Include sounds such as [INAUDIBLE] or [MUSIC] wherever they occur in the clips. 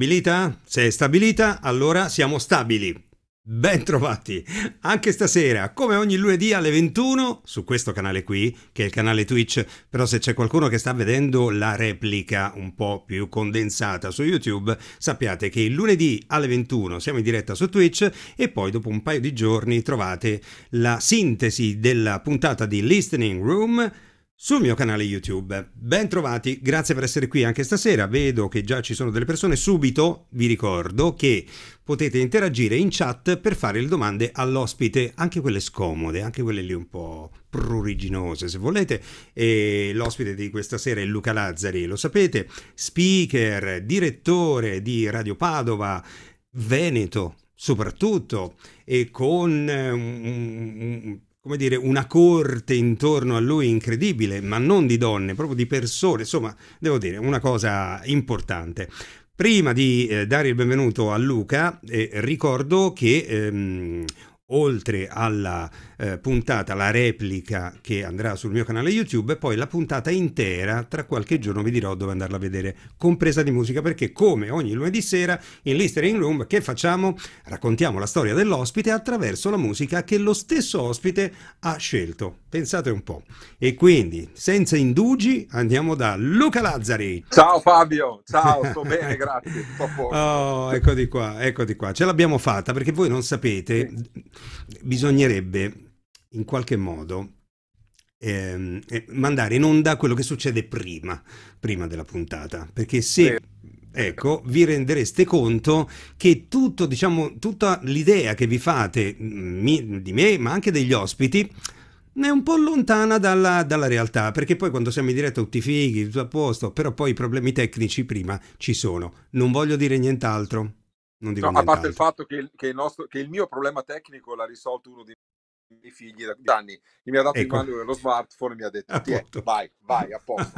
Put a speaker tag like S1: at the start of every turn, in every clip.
S1: stabilita? Se è stabilita, allora siamo stabili. Bentrovati Anche stasera, come ogni lunedì alle 21, su questo canale qui, che è il canale Twitch, però se c'è qualcuno che sta vedendo la replica un po' più condensata su YouTube, sappiate che il lunedì alle 21 siamo in diretta su Twitch e poi dopo un paio di giorni trovate la sintesi della puntata di Listening Room sul mio canale YouTube. Bentrovati, grazie per essere qui anche stasera. Vedo che già ci sono delle persone. Subito vi ricordo che potete interagire in chat per fare le domande all'ospite, anche quelle scomode, anche quelle lì un po' pruriginose se volete. E l'ospite di questa sera è Luca Lazzari, lo sapete, speaker, direttore di Radio Padova, Veneto soprattutto, e con... Um, um, come dire, una corte intorno a lui incredibile, ma non di donne, proprio di persone, insomma, devo dire, una cosa importante. Prima di eh, dare il benvenuto a Luca, eh, ricordo che ehm, oltre alla eh, puntata, la replica che andrà sul mio canale YouTube e poi la puntata intera, tra qualche giorno vi dirò dove andarla a vedere, compresa di musica, perché come ogni lunedì sera in Listening Room che facciamo? Raccontiamo la storia dell'ospite attraverso la musica che lo stesso ospite ha scelto. Pensate un po'. E quindi, senza indugi, andiamo da Luca Lazzari. Ciao Fabio,
S2: ciao, [LAUGHS] sto bene, grazie.
S1: Oh, ecco di qua, ecco di qua. Ce l'abbiamo fatta perché voi non sapete, bisognerebbe in qualche modo ehm, eh, mandare in onda quello che succede prima, prima della puntata, perché se... ecco, vi rendereste conto che tutto, diciamo, tutta l'idea che vi fate mm, mi, di me, ma anche degli ospiti, è un po' lontana dalla, dalla, realtà, perché poi quando siamo in diretta tutti fighi, tutto a posto, però poi i problemi tecnici prima ci sono. Non voglio dire nient'altro. Non dico no, nient'altro. a parte il
S2: fatto che, che, il nostro, che il mio problema tecnico l'ha risolto uno di miei figli da anni mi ha dato ecco. in mano dello smartphone e mi ha detto vai vai a posto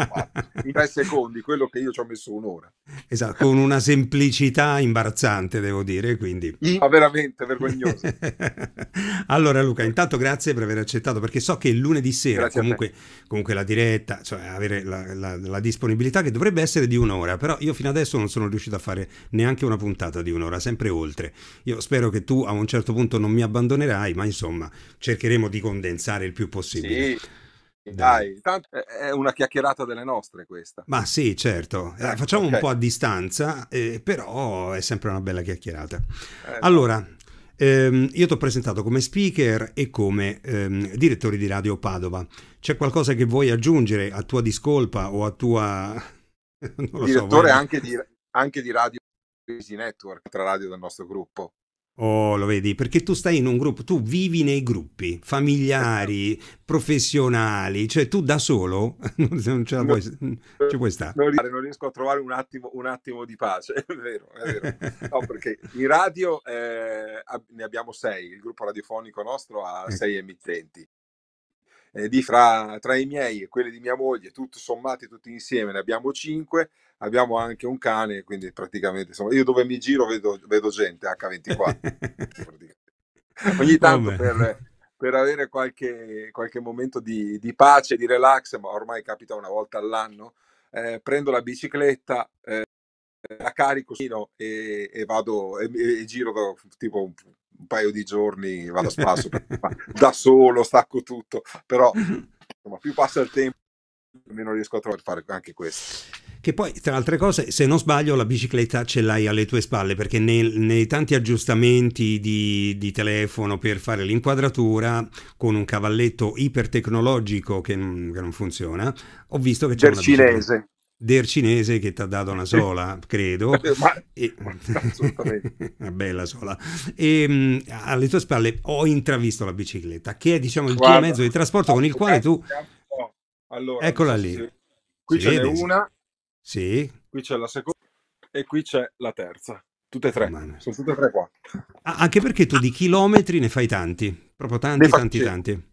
S2: in tre secondi quello che io ci ho messo un'ora
S1: esatto con una semplicità imbarazzante devo dire quindi ma
S2: veramente vergognoso [LAUGHS]
S1: allora Luca intanto grazie per aver accettato perché so che lunedì sera comunque, comunque, la diretta cioè avere la, la, la disponibilità che dovrebbe essere di un'ora però io fino adesso non sono riuscito a fare neanche una puntata di un'ora sempre oltre io spero che tu a un certo punto non mi abbandonerai ma insomma cercheremo di condensare il più possibile.
S2: Sì. Dai, tanto è una chiacchierata delle nostre questa.
S1: Ma sì, certo, eh, ecco, facciamo okay. un po' a distanza,
S2: eh, però è
S1: sempre una bella chiacchierata. Eh, allora, ehm, io ti ho presentato come speaker e come ehm, direttore di Radio Padova. C'è qualcosa che vuoi aggiungere a tua discolpa o a tua... [LAUGHS] non lo direttore so, voglio... anche,
S2: di, anche di Radio Easy Network, tra radio del nostro gruppo.
S1: Oh, lo vedi, perché tu stai in un gruppo, tu vivi nei gruppi familiari, esatto. professionali, cioè tu da solo [LAUGHS] non ce la puoi, non,
S2: ci puoi stare. Non, riesco a trovare un attimo, un attimo di pace, [LAUGHS] è vero, è vero. No, [LAUGHS] perché in radio eh, ne abbiamo sei, il gruppo radiofonico nostro ha ecco. sei emittenti. Eh, di fra, tra i miei e quelli di mia moglie, tutti sommati tutti insieme, ne abbiamo cinque, abbiamo anche un cane, quindi praticamente insomma, io dove mi giro vedo, vedo gente H24. [LAUGHS] Ogni tanto per, per, avere qualche, qualche momento di, di, pace, di relax, ma ormai capita una volta all'anno, eh, prendo la bicicletta. Eh, la carico e, e vado e, e giro da, tipo un, un, paio di giorni vado a spasso da solo stacco tutto però insomma, più passa il tempo meno riesco a trovare fare anche questo
S1: che poi, tra altre cose, se non sbaglio, la bicicletta ce l'hai alle tue spalle, perché nel, nei tanti aggiustamenti di, di, telefono per fare l'inquadratura, con un cavalletto ipertecnologico che, che non funziona, ho visto che c'è del una cinese. Del cinese che ti ha dato una sola, credo. [LAUGHS] Ma, e... assolutamente. [LAUGHS] una bella sola. E, ehm, mh, alle tue spalle ho intravisto la bicicletta, che è diciamo il Guarda, tuo mezzo di trasporto con il quale tu...
S2: Allora, Eccola lì. Qui ce n'è una sì. Qui c'è la seconda e qui c'è la terza. Tutte e tre. Mano. Sono tutte e tre qua.
S1: Ah, anche perché tu di chilometri ne fai tanti. Proprio tanti, tanti, tanti.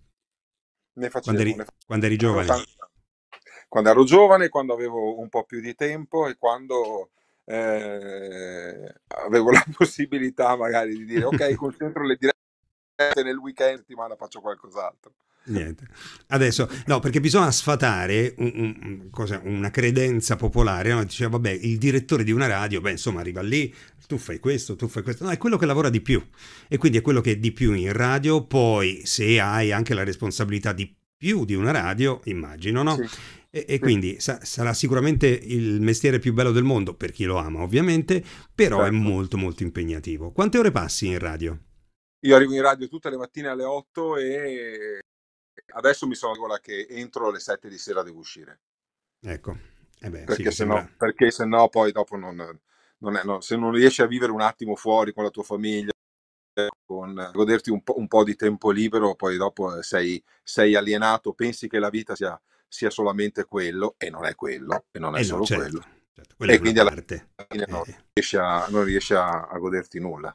S2: Ne facevo. Quando eri, facevo. Quando eri giovane. quando ero giovane, quando avevo un po' più di tempo e quando eh, avevo [LAUGHS] la possibilità magari di dire ok, [LAUGHS] concentro le dirette nel weekend, settimana faccio qualcos'altro.
S1: Niente. Adesso, no, perché bisogna sfatare un, un, cosa, una credenza popolare, no? diceva, vabbè, il direttore di una radio, beh, insomma, arriva lì, tu fai questo, tu fai questo, no, è quello che lavora di più e quindi è quello che è di più in radio, poi se hai anche la responsabilità di più di una radio, immagino, no? Sì. E, e, quindi sa- sarà sicuramente il mestiere più bello del mondo per chi lo ama, ovviamente, però certo. è molto molto impegnativo. Quante ore passi in radio?
S2: Io arrivo in radio tutte le mattine alle 8 e Adesso mi sono regola che entro le 7 di sera devo uscire. Ecco. Eh beh, perché, sì, se no, perché se no poi dopo non, non è, no, se non riesci a vivere un attimo fuori con la tua famiglia, con goderti un po', un po di tempo libero, poi dopo eh, sei, sei alienato, pensi che la vita sia, sia, solamente quello e non è quello, e non è eh solo no, certo, quello. Certo, e quindi alla parte. fine eh. non, eh. riesci a, non riesci a, a goderti nulla.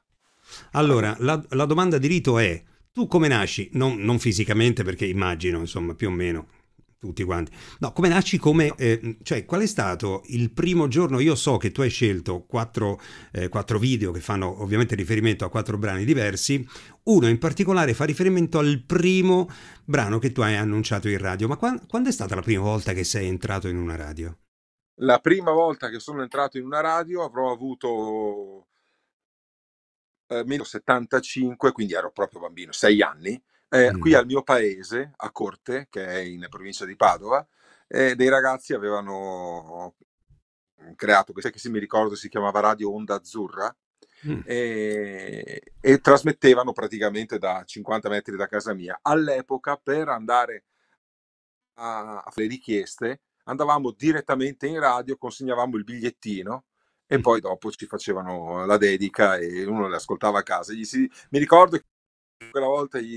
S1: Allora, la, la domanda di rito è tu come nasci? Non, non fisicamente, perché immagino, insomma, più o meno tutti quanti. No, come nasci, come, eh, cioè qual è stato il primo giorno? Io so che tu hai scelto quattro, eh, quattro, video che fanno ovviamente riferimento a quattro brani diversi, uno in particolare fa riferimento al primo brano che tu hai annunciato in radio, ma quando, quando è stata la prima volta che sei entrato in
S2: una radio? La prima volta che sono entrato in una radio avrò avuto eh, 1975, quindi ero proprio bambino, sei anni, eh, mm. qui al mio paese, a Corte, che è in provincia di Padova, eh, dei ragazzi avevano creato questa che se mi ricordo si chiamava Radio Onda Azzurra, Mm. E, e, trasmettevano praticamente da 50 metri da casa mia. All'epoca, per andare a, a fare richieste, andavamo direttamente in radio, consegnavamo il bigliettino e poi dopo ci facevano la dedica e uno le ascoltava a casa. Si... mi ricordo che quella volta gli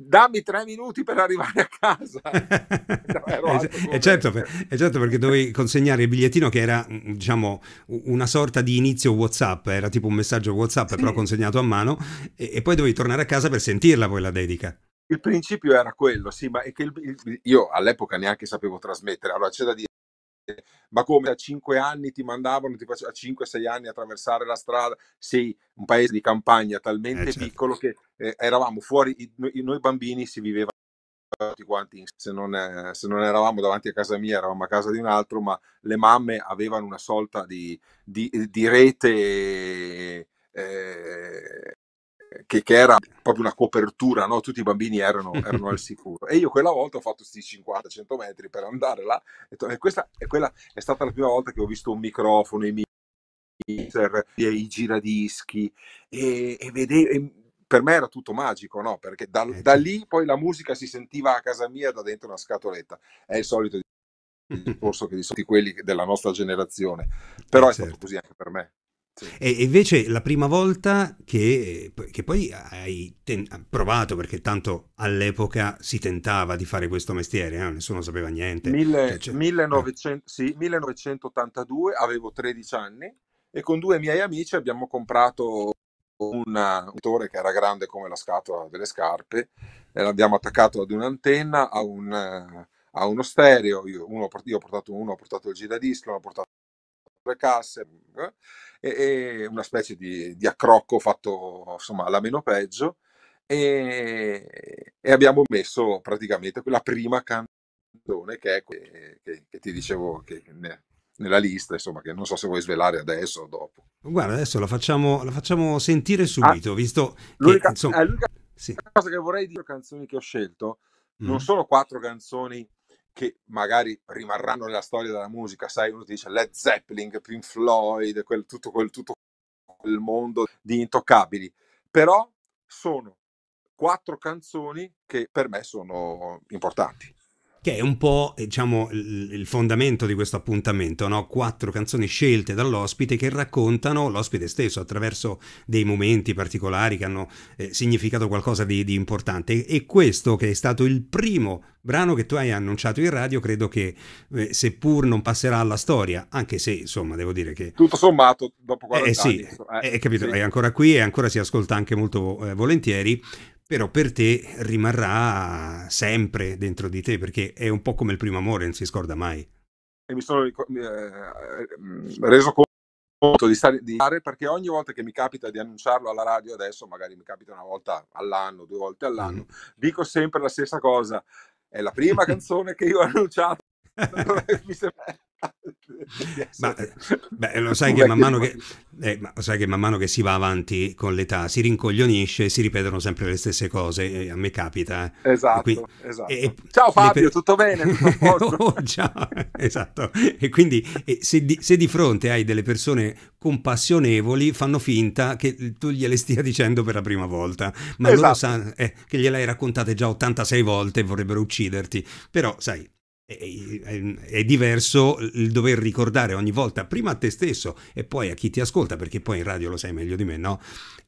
S2: dammi tre minuti per arrivare a casa. [LAUGHS] e, certo, [LAUGHS] e certo,
S1: perché dovevi consegnare il bigliettino che era, diciamo, una sorta di inizio WhatsApp, era tipo un messaggio WhatsApp sì. però consegnato a mano e, e, poi dovevi tornare a casa per sentirla poi la dedica.
S2: Il principio era quello, sì, ma è che il, il, io all'epoca neanche sapevo trasmettere. Allora c'è da dire ma come a 5 anni ti mandavano ti face- a 5-6 anni attraversare la strada, sei un paese di campagna talmente eh, certo. piccolo che eh, eravamo fuori, noi, noi, bambini si viveva tutti quanti, se non, eh, se non, eravamo davanti a casa mia eravamo a casa di un altro, ma le mamme avevano una sorta di, di, di rete eh, che, che, era proprio una copertura, no? tutti i bambini erano, [LAUGHS] erano, al sicuro. E io quella volta ho fatto questi 50-100 metri per andare là. E, questa, e quella è stata la prima volta che ho visto un microfono, i mixer, i giradischi e, e vedevo... Per me era tutto magico, no? Perché da, eh, da, lì poi la musica si sentiva a casa mia da dentro una scatoletta. È il solito [LAUGHS] discorso che di solito quelli della nostra generazione. Eh, Però eh, è certo. stato così anche per me. E invece
S1: la prima volta che, che poi hai ten- ah, provato, perché tanto all'epoca si tentava di fare questo mestiere, eh? nessuno sapeva niente.
S2: Mille, cioè, cioè, 1900, eh. sì, 1982, avevo 13 anni e con due miei amici abbiamo comprato una, un motore che era grande come la scatola delle scarpe, e l'abbiamo attaccato ad un'antenna, a, un, a uno stereo, io, uno, io ho portato uno, ho portato il giradisco, ho portato le casse, eh? e, e una specie di, di, accrocco fatto insomma alla meno peggio e, e abbiamo messo praticamente quella prima canzone che è que- che, che, ti dicevo che ne- nella lista, insomma, che non so se vuoi svelare adesso o dopo.
S1: Guarda, adesso la facciamo, la facciamo sentire ah, subito, ah, visto l'unica, che, insomma, eh, l'unica sì.
S2: cosa che vorrei dire, canzoni che ho scelto, mm. non sono quattro canzoni che magari rimarranno nella storia della musica, sai, uno ti dice Led Zeppelin, Pink Floyd, quel, tutto, quel, tutto quel mondo di intoccabili, però sono quattro canzoni che per me sono importanti
S1: che è un po' diciamo, il fondamento di questo appuntamento, no? quattro canzoni scelte dall'ospite che raccontano l'ospite stesso attraverso dei momenti particolari che hanno eh, significato qualcosa di, di, importante e questo che è stato il primo brano che tu hai annunciato in radio credo che eh, seppur non passerà alla storia, anche se insomma devo dire che...
S2: Tutto sommato dopo 40 eh, eh anni, sì, anni. Eh, eh, eh, capito, sì. è ancora
S1: qui e ancora si ascolta anche molto volentieri, però per te rimarrà sempre dentro di te perché è un po' come il primo amore, non si scorda mai.
S2: E mi sono eh, eh, reso conto di stare di fare perché ogni volta che mi capita di annunciarlo alla radio, adesso magari mi capita una volta all'anno, due volte all'anno, mm. dico sempre la stessa cosa. È la prima [LAUGHS] canzone che io ho annunciato. [LAUGHS] [LAUGHS] mi sembra ma, eh,
S1: beh, lo [LAUGHS] sai che man mano che, eh, ma, sai che man mano che si va avanti con l'età si rincoglionisce e si ripetono sempre le stesse cose eh, a me capita eh. esatto, qui, esatto. E, esatto. ciao Fabio per...
S2: tutto bene [LAUGHS] tutto [LAUGHS] oh,
S1: ciao. esatto e quindi e eh, se, di, se, di, fronte hai delle persone compassionevoli fanno finta che tu gliele stia dicendo per la prima volta ma esatto. loro sanno eh, che gliel'hai raccontate già 86 volte e vorrebbero ucciderti però sai è, diverso il dover ricordare ogni volta, prima a te stesso e poi a chi ti ascolta, perché poi in radio lo sai meglio di me, no?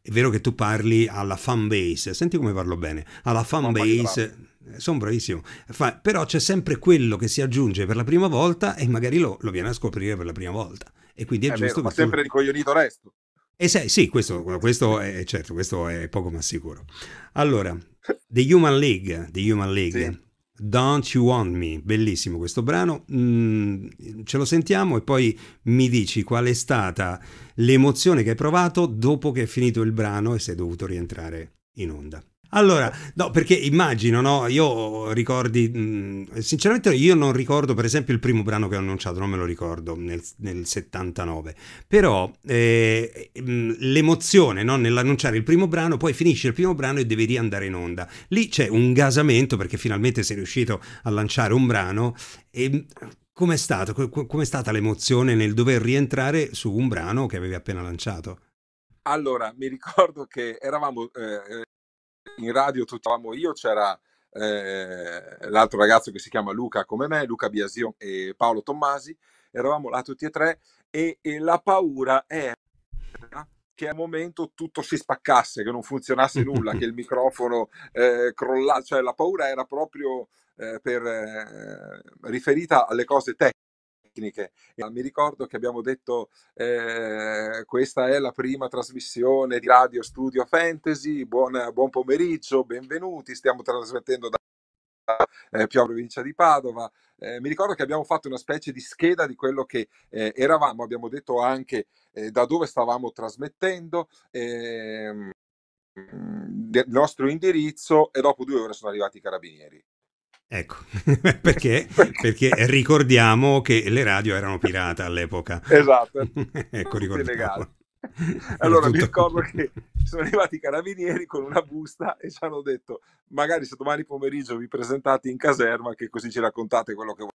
S1: È vero che tu parli alla fan base, senti come parlo bene, alla fan base, sono bravissimo, Fa, però c'è sempre quello che si aggiunge per la prima volta e magari lo, lo viene a scoprire per la prima volta. E quindi è, è giusto... Vero, ma sempre tu...
S2: ricoglionito resto.
S1: Eh sei, sì, questo, questo, è certo, questo è poco ma sicuro. Allora, The Human League, The Human League. Sì. Don't You Want Me, bellissimo questo brano, mm, ce lo sentiamo e poi mi dici qual è stata l'emozione che hai provato dopo che è finito il brano e sei dovuto rientrare in onda. Allora, no, perché immagino, no? Io ricordi, mm, sinceramente io non ricordo per esempio il primo brano che ho annunciato, non me lo ricordo, nel, nel 79, però eh, mm, l'emozione no? nell'annunciare il primo brano, poi finisce il primo brano e devi riandare in onda. Lì c'è un gasamento perché finalmente sei riuscito a lanciare un brano e mm, com'è stato? Com'è stata l'emozione nel dover rientrare su un brano che avevi appena lanciato?
S2: Allora, mi ricordo che eravamo eh, in radio tutti io, c'era eh, l'altro ragazzo che si chiama Luca come me, Luca Biasio e Paolo Tommasi, eravamo là tutti e tre e, e la paura era che al momento tutto si spaccasse, che non funzionasse nulla, che il [LAUGHS] microfono eh, crollasse, cioè la paura era proprio eh, per, eh, riferita alle cose tecniche tecniche. mi ricordo che abbiamo detto eh, questa è la prima trasmissione di Radio Studio Fantasy, buon, buon pomeriggio, benvenuti, stiamo trasmettendo da eh, più provincia di Padova. Eh, mi ricordo che abbiamo fatto una specie di scheda di quello che eh, eravamo, abbiamo detto anche eh, da dove stavamo trasmettendo. il ehm, nostro indirizzo e dopo due ore sono arrivati i carabinieri.
S1: Ecco, [LAUGHS] perché, perché, ricordiamo che le radio erano pirate all'epoca. Esatto. [LAUGHS] ecco, ricordiamo.
S2: Allora tutto... mi ricordo che [LAUGHS] sono arrivati i carabinieri con una busta e ci hanno detto magari se domani pomeriggio vi presentate in caserma che così ci raccontate quello che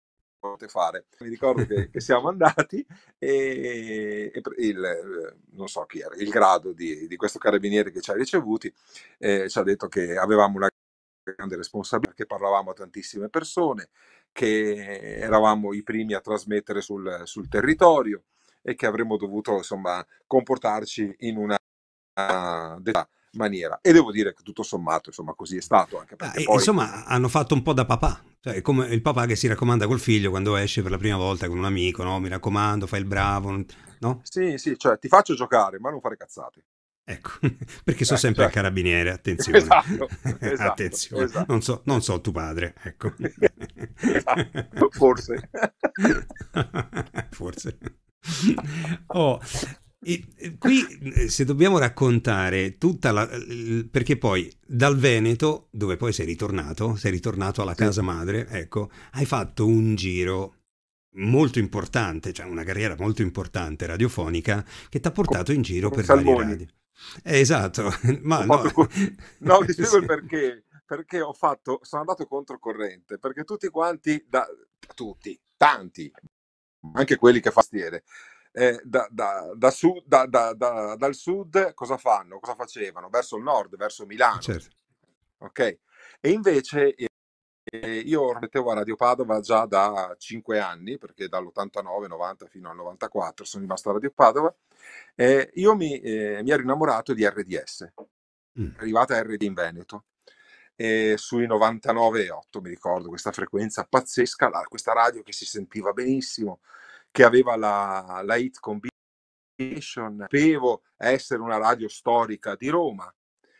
S2: volete fare. Mi ricordo che, che siamo andati e, e il, non so chi era, il grado di, di questo carabiniere che ci ha ricevuti eh, ci ha detto che avevamo una grande responsabilità che parlavamo a tantissime persone, che eravamo i primi a trasmettere sul, sul territorio e che avremmo dovuto insomma comportarci in una maniera. E devo dire che tutto sommato, insomma, così è stato. Anche perché ah, poi...
S1: Insomma, hanno fatto un po' da papà. Cioè, come il papà che si raccomanda col figlio quando esce per la prima volta con un amico, no? Mi raccomando, fai il bravo, no?
S2: Sì, sì, cioè ti faccio giocare, ma non fare cazzate.
S1: Ecco, [LAUGHS] perché sono eh, sempre il esatto. carabiniere, attenzione. Esatto, [LAUGHS] esatto, attenzione. Esatto. Non, so, non, so, tuo padre, ecco. [LAUGHS] Esatto, forse. forse. Oh, e, e qui eh, se dobbiamo raccontare tutta la... perché poi dal Veneto, dove poi sei ritornato, sei ritornato alla casa madre, ecco, hai fatto un giro molto importante, cioè una carriera molto importante radiofonica che ti ha portato in giro con per Salmoni. vari radio. Eh, esatto, [LAUGHS] ma no. [LAUGHS]
S2: no, ti spiego il perché. Perché ho fatto, sono andato controcorrente, perché tutti quanti, da, tutti, tanti, anche quelli che fastiere, eh, da, da, da sud, dal sud cosa fanno? Cosa facevano? Verso il nord, verso Milano. Certo. Ok? E invece eh, io mettevo a Radio Padova già da 5 anni, perché dall'89-90 fino al 94 sono rimasto a Radio Padova eh, io mi, eh, mi, ero innamorato di RDS, mm. arrivata RD in Veneto, eh, sui 99,8 mi ricordo questa frequenza pazzesca, la, questa radio che si sentiva benissimo, che aveva la, la hit combination, sapevo essere una radio storica di Roma,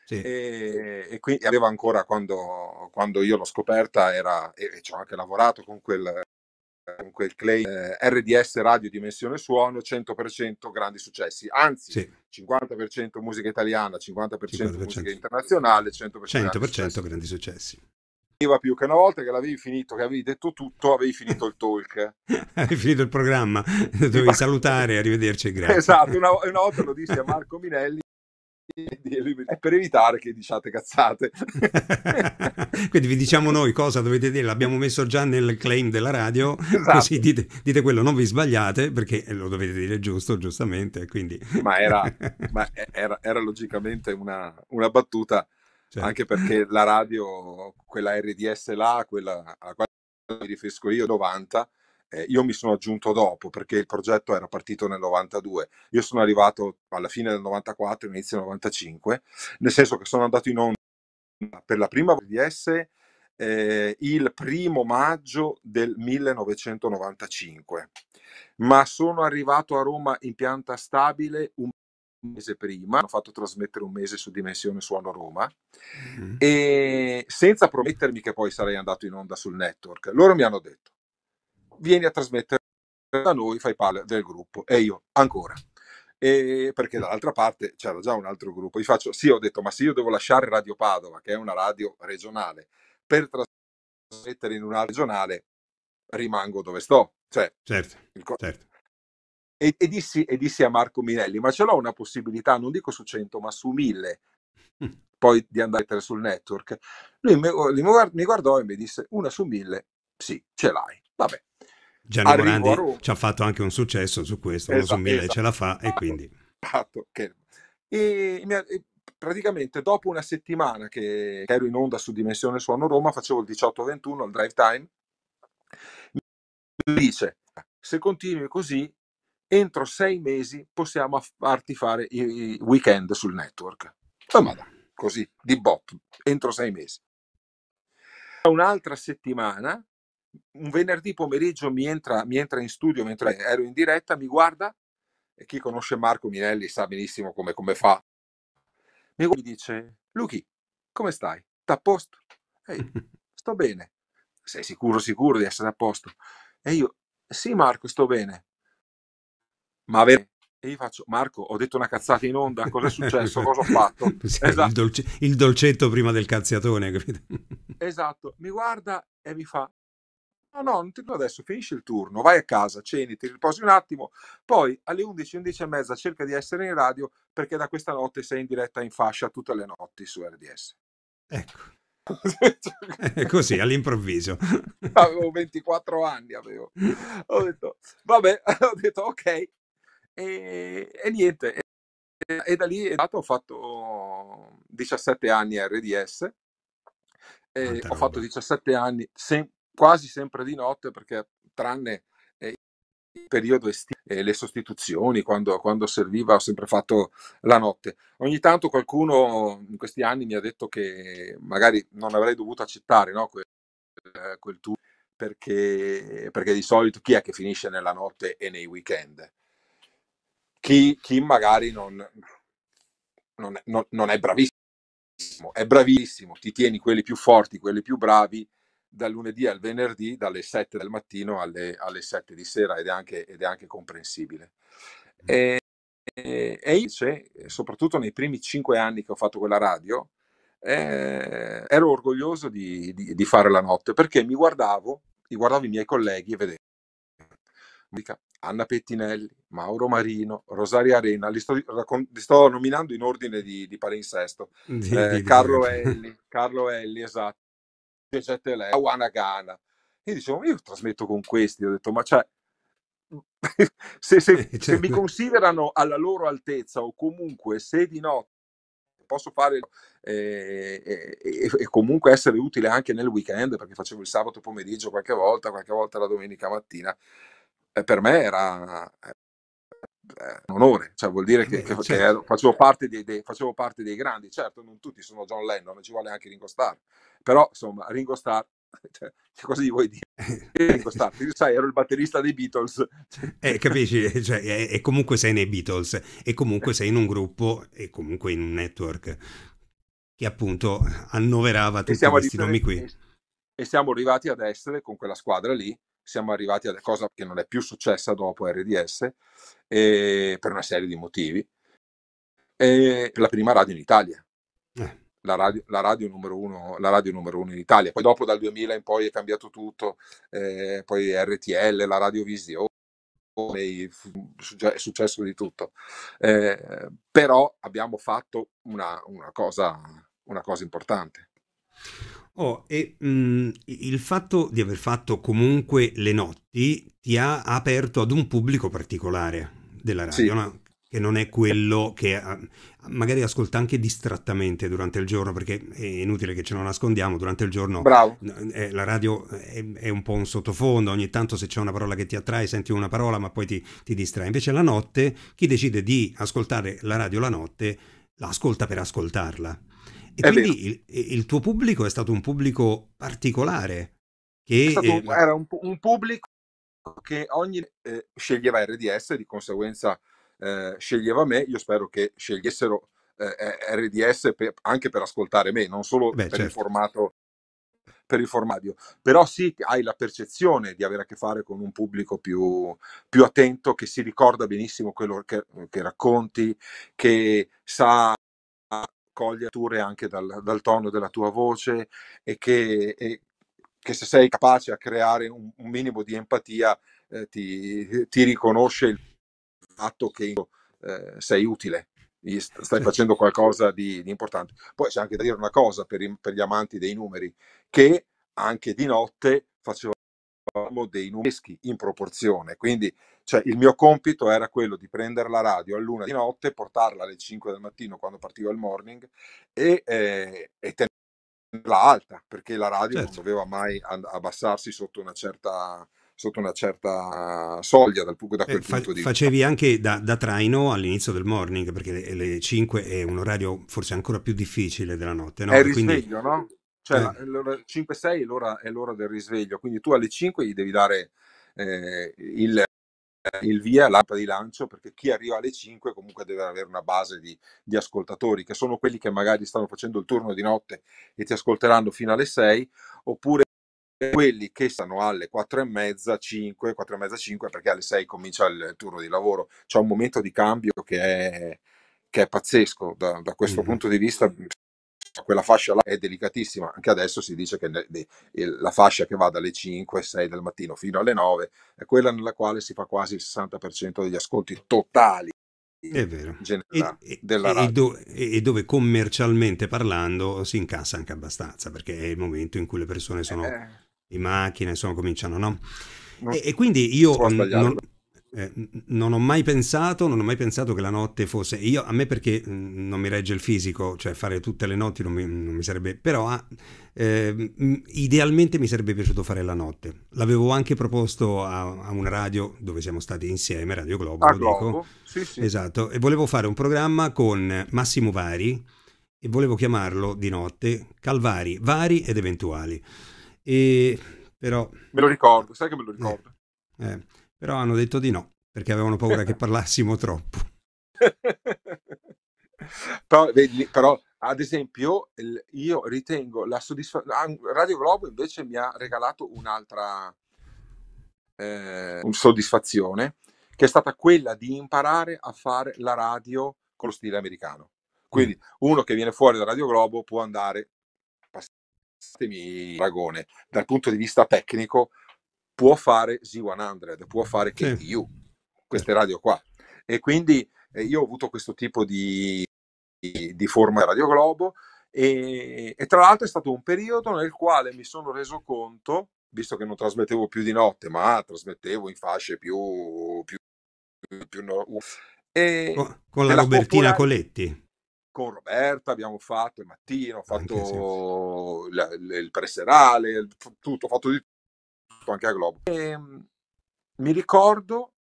S2: sì. E, e, quindi aveva ancora quando, quando io l'ho scoperta era, e, e ci ho anche lavorato con quel comunque il claim eh, RDS radio dimensione suono 100% grandi successi anzi sì. 50% musica italiana 50%, 50%. musica internazionale 100%, 100%
S1: grandi, successi
S2: arriva più che una volta che l'avevi finito che avevi detto tutto avevi finito il talk
S1: hai [LAUGHS] finito il programma dovevi salutare arrivederci grazie esatto
S2: una, una volta lo dissi a Marco Minelli [LAUGHS] è per evitare che diciate cazzate. [LAUGHS]
S1: Quindi vi diciamo noi cosa dovete dire, l'abbiamo messo già nel claim della radio, esatto. così dite, dite, quello, non vi sbagliate perché lo dovete dire giusto, giustamente. Quindi... ma, era, [LAUGHS]
S2: ma era, era, logicamente una, una battuta, cioè. anche perché la radio, quella RDS là, quella alla quale mi riferisco io, 90, eh, io mi sono aggiunto dopo perché il progetto era partito nel 92, io sono arrivato alla fine del 94, inizio del 95, nel senso che sono andato in onda per la prima volta di esse eh, il primo maggio del 1995, ma sono arrivato a Roma in pianta stabile un mese prima, ho fatto trasmettere un mese su Dimensione Suono Roma mm-hmm. e senza promettermi che poi sarei andato in onda sul network, loro mi hanno detto vieni a trasmettere da noi, fai parte del gruppo. E io ancora. E perché dall'altra parte c'era già un altro gruppo. Gli faccio, sì, ho detto, ma se io devo lasciare Radio Padova, che è una radio regionale, per trasmettere in una regionale, rimango dove sto. Cioè, certo, il... certo. E, e, dissi, e, dissi, a Marco Minelli, ma ce l'ho una possibilità, non dico su 100, ma su 1000, [LAUGHS] poi di andare sul network. Lui oh, mi, mi guardò e mi disse, una su 1000, sì, ce l'hai. Vabbè, Gianni Arrivo Morandi
S1: ci ha fatto anche un successo su questo, esatto, su mille esatto. ce la fa e esatto.
S2: quindi... Esatto, che... e, e, praticamente dopo una settimana che, ero in onda su Dimensione Suono Roma, facevo il 18-21 al drive time, mi dice, se continui così, entro sei mesi possiamo farti fare i, i weekend sul network. Oh, ma dai, così, di botto, entro sei mesi. Un'altra settimana un venerdì pomeriggio mi entra, mi entra in studio mentre ero in diretta, mi guarda, e chi conosce Marco Minelli sa benissimo come, come fa, mi dice, Luchi, come stai? T'à a posto? Ehi, [LAUGHS] sto bene. Sei sicuro, sicuro di essere a posto? E io, sì Marco, sto bene. Ma avere e gli faccio Marco ho detto una cazzata in onda cosa è successo cosa ho fatto [LAUGHS] sì, esatto.
S1: il, dolce, il, dolcetto prima del cazziatone capito?
S2: esatto mi guarda e mi fa No, no, non ti do adesso, finisci il turno, vai a casa, ceni, ti riposi un attimo, poi alle 11, 11 e mezza cerca di essere in radio perché da questa notte sei in diretta in fascia tutte le notti su RDS. Ecco.
S1: [LAUGHS] Eh, così all'improvviso. [LAUGHS]
S2: Avevo 24 anni, avevo. Ho detto, vabbè, [LAUGHS] ho detto ok. E, e niente. E, e, da lì è stato, ho fatto 17 anni RDS. ho fatto 17 anni, sem- quasi sempre di notte perché tranne eh, il periodo estivo e eh, le sostituzioni quando, quando, serviva ho sempre fatto la notte. Ogni tanto qualcuno in questi anni mi ha detto che magari non avrei dovuto accettare no, eh, quel, quel tour perché, perché, di solito chi è che finisce nella notte e nei weekend? Chi, chi magari non, non, non, non è bravissimo, è bravissimo, ti tieni quelli più forti, quelli più bravi dal lunedì al venerdì, dalle 7 del mattino alle, alle 7 di sera ed è anche, ed è anche comprensibile. E, e, invece, soprattutto nei primi cinque anni che ho fatto quella radio, eh, ero orgoglioso di, di, di, fare la notte perché mi guardavo, mi guardavo i miei colleghi e vedevo Anna Pettinelli, Mauro Marino, Rosaria Arena, li sto, li sto nominando in ordine di, di palinsesto, eh, Carlo [LAUGHS] Elli, Carlo Elli, esatto. Getelè, a Wanagana. E dicevo, io trasmetto con questi, ho detto, ma cioè, [LAUGHS] se, se, certo. se, mi certo. considerano alla loro altezza o comunque se di notte posso fare eh, eh, e comunque essere utile anche nel weekend perché facevo il sabato pomeriggio qualche volta, qualche volta la domenica mattina, eh, per me era, un onore, cioè vuol dire che, che, certo. che facevo, parte dei, dei, facevo, parte dei, grandi, certo non tutti sono John Lennon, ci vuole anche Ringo Starr, però insomma Ringo Starr, [LAUGHS] cioè, che cosa gli vuoi dire? [LAUGHS] Ringo Starr, sai, ero il batterista dei Beatles. eh,
S1: capisci, [LAUGHS] cioè, e, e comunque sei nei Beatles, e comunque eh. sei in un gruppo, e comunque in un network che appunto annoverava tutti questi nomi qui.
S2: E siamo arrivati ad essere con quella squadra lì siamo arrivati alla cosa che non è più successa dopo RDS eh, per una serie di motivi. Eh, la prima radio in Italia. Eh. La, radio, la, radio uno, la radio, numero uno, in Italia. Poi dopo dal 2000 in poi è cambiato tutto, eh, poi RTL, la radiovisione, è successo di tutto. Eh, però abbiamo fatto una, una, cosa, una cosa importante. Oh, e
S1: mh, mm, il fatto di aver fatto comunque le notti ti ha aperto ad un pubblico particolare della radio, sì. no? che non è quello che magari ascolta anche distrattamente durante il giorno, perché è inutile che ce lo nascondiamo, durante il giorno Bravo. Eh, la radio è, è, un po' un sottofondo, ogni tanto se c'è una parola che ti attrae senti una parola ma poi ti, ti distrae. Invece la notte, chi decide di ascoltare la radio la notte, la ascolta per ascoltarla. E è quindi il, il, tuo pubblico è stato un pubblico particolare. Che, un, eh,
S2: era un, un, pubblico che ogni eh, sceglieva RDS, di conseguenza eh, sceglieva me. Io spero che scegliessero eh, eh RDS per, anche per ascoltare me, non solo Beh, per certo. il formato per il formadio, però sì, hai la percezione di avere a che fare con un pubblico più, più attento, che si ricorda benissimo quello che, che racconti, che sa cogliere anche dal, dal, tono della tua voce e che, e che, se sei capace a creare un, un minimo di empatia eh, ti, ti, riconosce il fatto che eh, sei utile, stai facendo qualcosa di, di, importante. Poi c'è anche da dire una cosa per, i, per gli amanti dei numeri, che anche di notte facevamo dei numeri in proporzione, quindi cioè il mio compito era quello di prendere la radio a luna di notte, portarla alle 5 del mattino quando partiva il morning e, eh, e tenerla alta, perché la radio certo. non doveva mai abbassarsi sotto una certa sotto una certa soglia dal, da eh, quel eh, punto di vista. Facevi
S1: anche da, da, traino all'inizio del morning, perché le, le, 5 è un orario forse ancora più difficile della notte. No? È risveglio, quindi... no?
S2: Cioè, eh. 5-6 è l'ora, è l'ora del risveglio, quindi tu alle 5 gli devi dare eh, il, eh, il via, l'app di lancio, perché chi arriva alle 5 comunque deve avere una base di, di, ascoltatori, che sono quelli che magari stanno facendo il turno di notte e ti ascolteranno fino alle 6, oppure quelli che stanno alle 4 e mezza, 5, 4 e mezza, 5, perché alle 6 comincia il, il turno di lavoro. C'è un momento di cambio che è, che è pazzesco da, da questo mm-hmm. punto di vista. Certo. quella fascia là è delicatissima. Anche adesso si dice che eh, la fascia che va dalle 5, 6 del mattino fino alle 9 è quella nella quale si fa quasi il 60% degli ascolti totali. È vero. Generale, e, e, do,
S1: e, dove commercialmente parlando si incassa anche abbastanza, perché è il momento in cui le persone sono eh. in macchina, insomma, cominciano, no? No, e, e, quindi io mm, non, eh, non ho mai pensato, non ho mai pensato che la notte fosse io a me perché mm, non mi regge il fisico, cioè fare tutte le notti non mi, non mi sarebbe, però ah, eh, idealmente mi sarebbe piaciuto fare la notte. L'avevo anche proposto a, a una radio dove siamo stati insieme, Radio Globo, lo Globo. dico.
S2: Sì, sì. Esatto,
S1: e volevo fare un programma con Massimo Vari e volevo chiamarlo di notte Calvari, Vari ed eventuali. E però
S2: Me lo ricordo, sai che me lo ricordo.
S1: Eh, eh però hanno detto di no, perché avevano paura che [LAUGHS] parlassimo troppo.
S2: [LAUGHS] però, vedi, però, ad esempio, io ritengo la soddisfazione. Radio Globo invece mi ha regalato un'altra eh, soddisfazione, che è stata quella di imparare a fare la radio con lo stile americano. Quindi mm. uno che viene fuori da Radio Globo può andare, passatemi il paragone, dal punto di vista tecnico può fare Z100, può fare KTU, sì. queste radio qua. E quindi eh, io ho avuto questo tipo di, di, di forma di Radio Globo e, e tra l'altro è stato un periodo nel quale mi sono reso conto visto che non trasmettevo più di notte, ma trasmettevo in fasce più, più, più, più no, e con, con la Robertina popolare,
S1: Coletti.
S2: Con Roberta abbiamo fatto il mattino, ho fatto sì. la, il preserale, tutto, ho fatto di soprattutto anche a Globo. E, ehm, mi ricordo